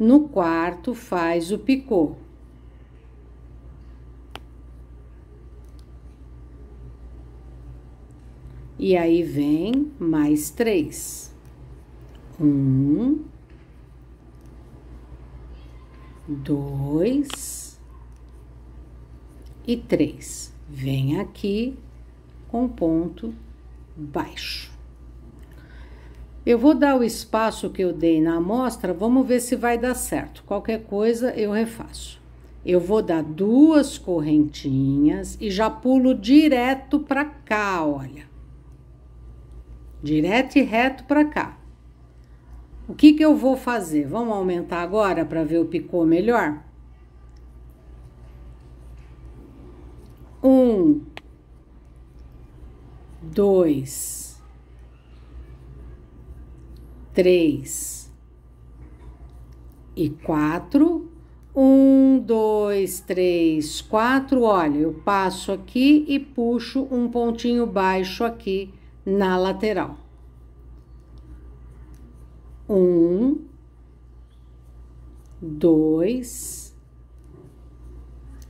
No quarto, faz o picô. E aí vem mais três. Um, dois e três. Vem aqui com ponto baixo. Eu vou dar o espaço que eu dei na amostra, vamos ver se vai dar certo. Qualquer coisa eu refaço. Eu vou dar duas correntinhas e já pulo direto para cá, olha. Direto e reto para cá. O que que eu vou fazer? Vamos aumentar agora para ver o picô melhor? Um, dois, três e quatro. Um, dois, três, quatro. Olha, eu passo aqui e puxo um pontinho baixo aqui na lateral. Um, dois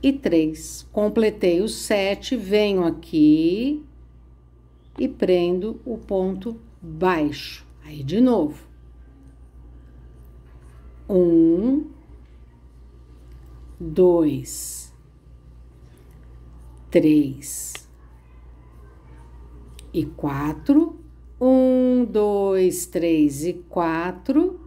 e três. Completei os sete, venho aqui e prendo o ponto baixo. Aí de novo. Um, dois, três e quatro. Um, dois, três e quatro.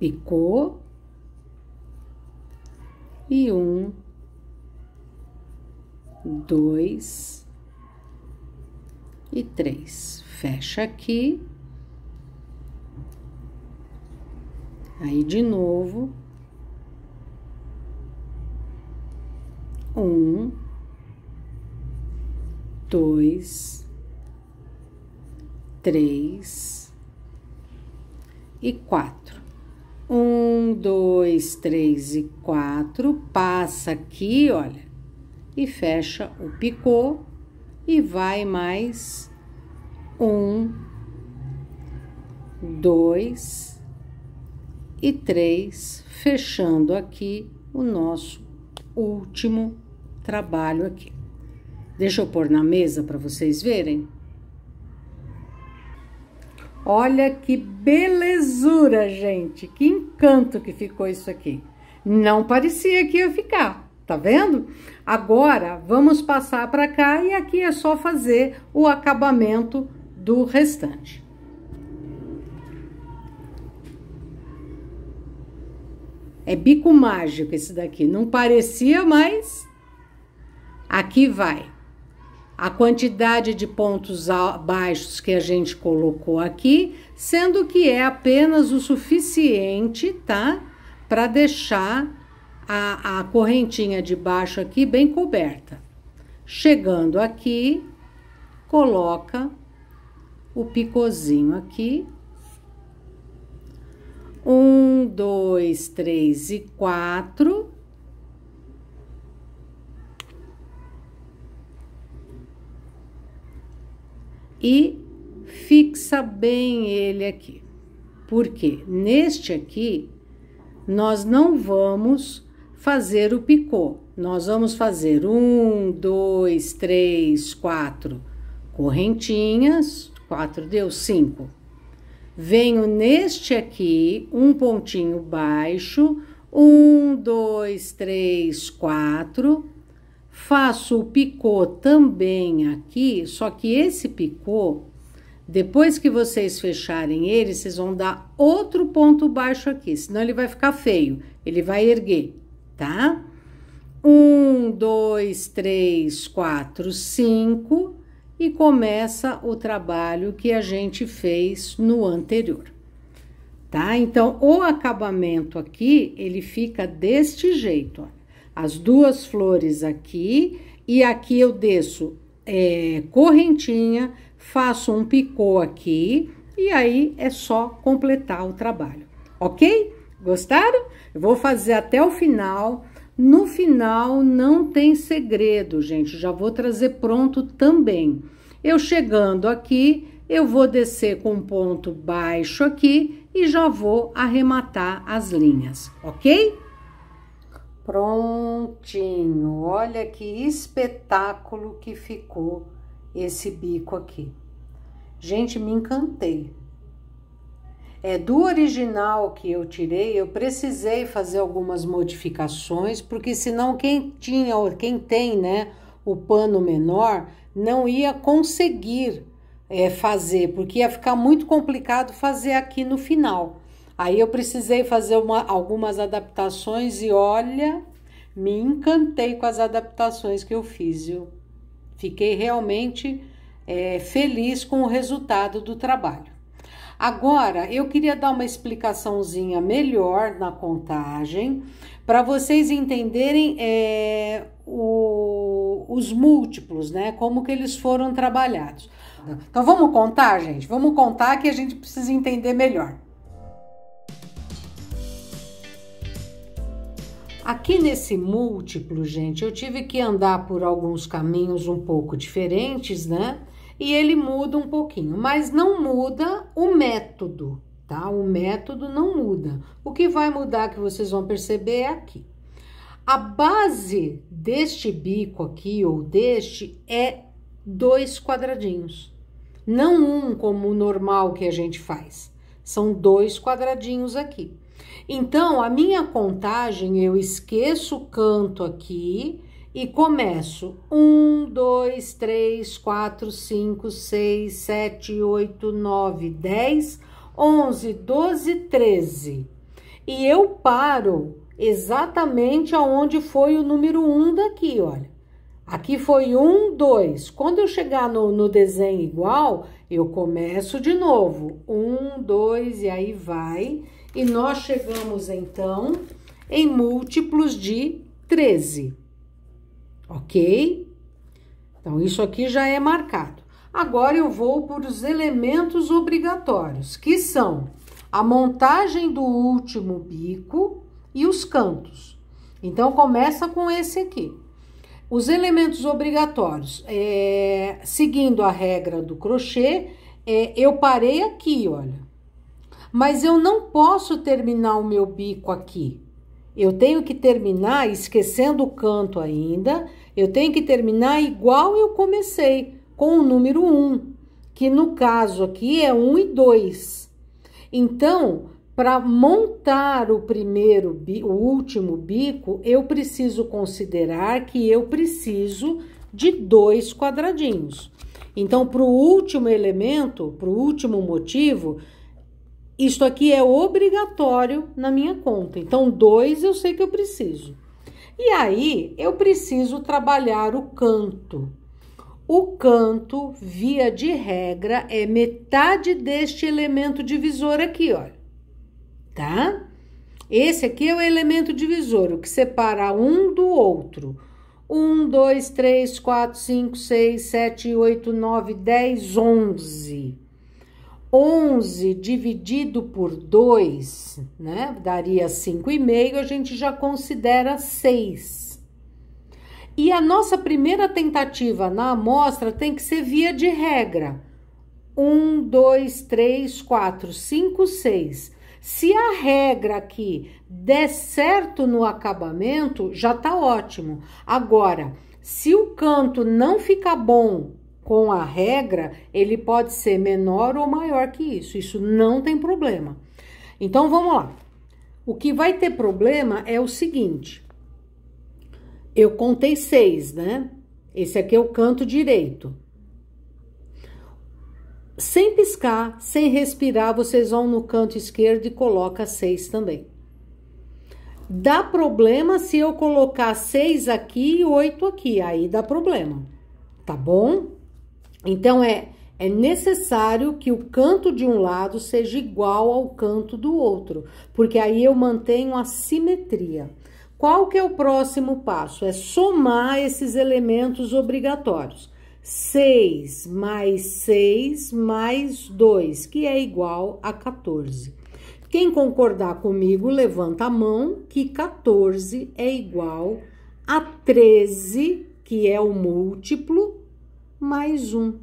Picou. E um, dois e três. Fecha aqui. Aí, de novo. Um, dois, três e quatro. Um, dois, três e quatro. Passa aqui, olha e fecha o picô e vai mais um, dois e três, fechando aqui o nosso último trabalho aqui. Deixa eu pôr na mesa para vocês verem. Olha que belezura, gente! Que encanto que ficou isso aqui. Não parecia que ia ficar, tá vendo? Agora vamos passar para cá e aqui é só fazer o acabamento do restante. É bico mágico esse daqui, não parecia, mas aqui vai. A quantidade de pontos baixos que a gente colocou aqui, sendo que é apenas o suficiente, tá? Para deixar a, a correntinha de baixo aqui bem coberta. Chegando aqui, coloca o picozinho aqui. Um, dois, três e quatro. E fixa bem ele aqui. Porque neste aqui, nós não vamos fazer o picô. Nós vamos fazer um, dois, três, quatro correntinhas, quatro deu cinco. Venho neste aqui, um pontinho baixo, um, dois, três, quatro. Faço o picô também aqui, só que esse picô, depois que vocês fecharem ele, vocês vão dar outro ponto baixo aqui, senão ele vai ficar feio, ele vai erguer tá? Um, dois, três, quatro, cinco e começa o trabalho que a gente fez no anterior, tá? Então, o acabamento aqui, ele fica deste jeito, ó. As duas flores aqui e aqui eu desço é, correntinha, faço um picô aqui e aí é só completar o trabalho, ok? Gostaram? Eu vou fazer até o final. No final não tem segredo, gente. Já vou trazer pronto também. Eu chegando aqui, eu vou descer com um ponto baixo aqui e já vou arrematar as linhas, ok? Prontinho. Olha que espetáculo que ficou esse bico aqui. Gente, me encantei é, do original que eu tirei, eu precisei fazer algumas modificações, porque senão quem tinha, quem tem, né, o pano menor, não ia conseguir é, fazer, porque ia ficar muito complicado fazer aqui no final. Aí eu precisei fazer uma, algumas adaptações e olha, me encantei com as adaptações que eu fiz. Eu fiquei realmente é, feliz com o resultado do trabalho. Agora, eu queria dar uma explicaçãozinha melhor na contagem, para vocês entenderem é, o, os múltiplos, né? Como que eles foram trabalhados. Então, vamos contar, gente? Vamos contar que a gente precisa entender melhor. Aqui nesse múltiplo, gente, eu tive que andar por alguns caminhos um pouco diferentes, né? e ele muda um pouquinho, mas não muda o método, tá? O método não muda. O que vai mudar que vocês vão perceber é aqui. A base deste bico aqui ou deste é dois quadradinhos. Não um como o normal que a gente faz. São dois quadradinhos aqui. Então, a minha contagem, eu esqueço o canto aqui, e começo 1, 2, 3, 4, 5, 6, 7, 8, 9, 10, 11, 12, 13. E eu paro exatamente aonde foi o número 1 daqui, olha. Aqui foi 1, 2. Quando eu chegar no, no desenho igual, eu começo de novo. 1, 2 e aí vai. E nós chegamos, então, em múltiplos de 13 ok? Então, isso aqui já é marcado. Agora eu vou por os elementos obrigatórios, que são a montagem do último bico e os cantos. Então, começa com esse aqui. Os elementos obrigatórios, é, seguindo a regra do crochê, é, eu parei aqui, olha. Mas eu não posso terminar o meu bico aqui. Eu tenho que terminar esquecendo o canto ainda, eu tenho que terminar igual eu comecei, com o número 1, que no caso aqui é 1 e 2. Então, para montar o primeiro, o último bico, eu preciso considerar que eu preciso de dois quadradinhos. Então, para o último elemento, para o último motivo, isto aqui é obrigatório na minha conta. Então, dois eu sei que eu preciso. E aí, eu preciso trabalhar o canto. O canto, via de regra, é metade deste elemento divisor aqui, olha. Tá? Esse aqui é o elemento divisor, o que separa um do outro. 1, 2, 3, 4, 5, 6, 7, 8, 9, 10, 11. 11 dividido por 2, né? Daria 5,5, a gente já considera 6. E a nossa primeira tentativa na amostra tem que ser via de regra. 1, 2, 3, 4, 5, 6. Se a regra aqui der certo no acabamento, já tá ótimo. Agora, se o canto não ficar bom com a regra, ele pode ser menor ou maior que isso. Isso não tem problema. Então vamos lá. O que vai ter problema é o seguinte. Eu contei seis, né? Esse aqui é o canto direito. Sem piscar, sem respirar, vocês vão no canto esquerdo e coloca seis também. Dá problema se eu colocar seis aqui e oito aqui, aí dá problema, tá bom? Então, é, é necessário que o canto de um lado seja igual ao canto do outro, porque aí eu mantenho a simetria. Qual que é o próximo passo? É somar esses elementos obrigatórios. 6 mais 6 mais 2, que é igual a 14. Quem concordar comigo, levanta a mão que 14 é igual a 13, que é o múltiplo, mais um.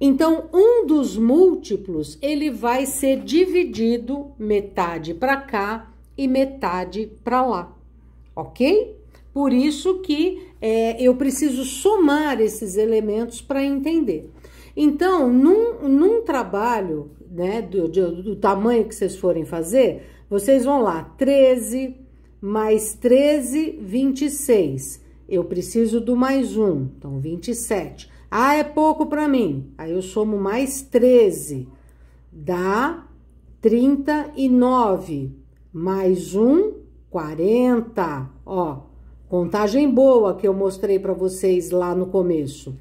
Então, um dos múltiplos, ele vai ser dividido metade para cá e metade para lá, ok? Por isso que é, eu preciso somar esses elementos para entender. Então, num, num trabalho né, do, do, do tamanho que vocês forem fazer, vocês vão lá, 13 mais 13, 26. Eu preciso do mais um, então 27. Ah, é pouco para mim. Aí eu somo mais 13. Dá 39. Mais um, 40. Ó, contagem boa que eu mostrei para vocês lá no começo.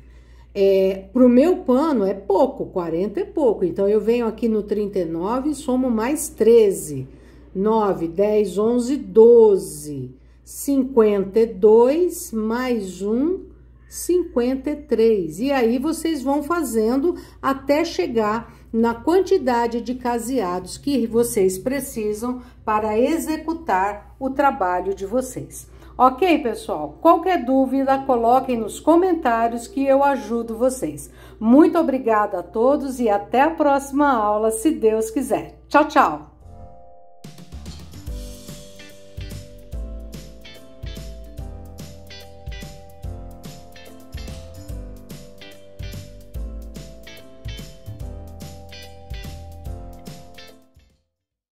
É, o meu pano é pouco, 40 é pouco. Então, eu venho aqui no 39 e somo mais 13. 9, 10, 11, 12. 52 mais um 53. E aí vocês vão fazendo até chegar na quantidade de caseados que vocês precisam para executar o trabalho de vocês. Ok, pessoal? Qualquer dúvida, coloquem nos comentários que eu ajudo vocês. Muito obrigada a todos e até a próxima aula, se Deus quiser. Tchau, tchau!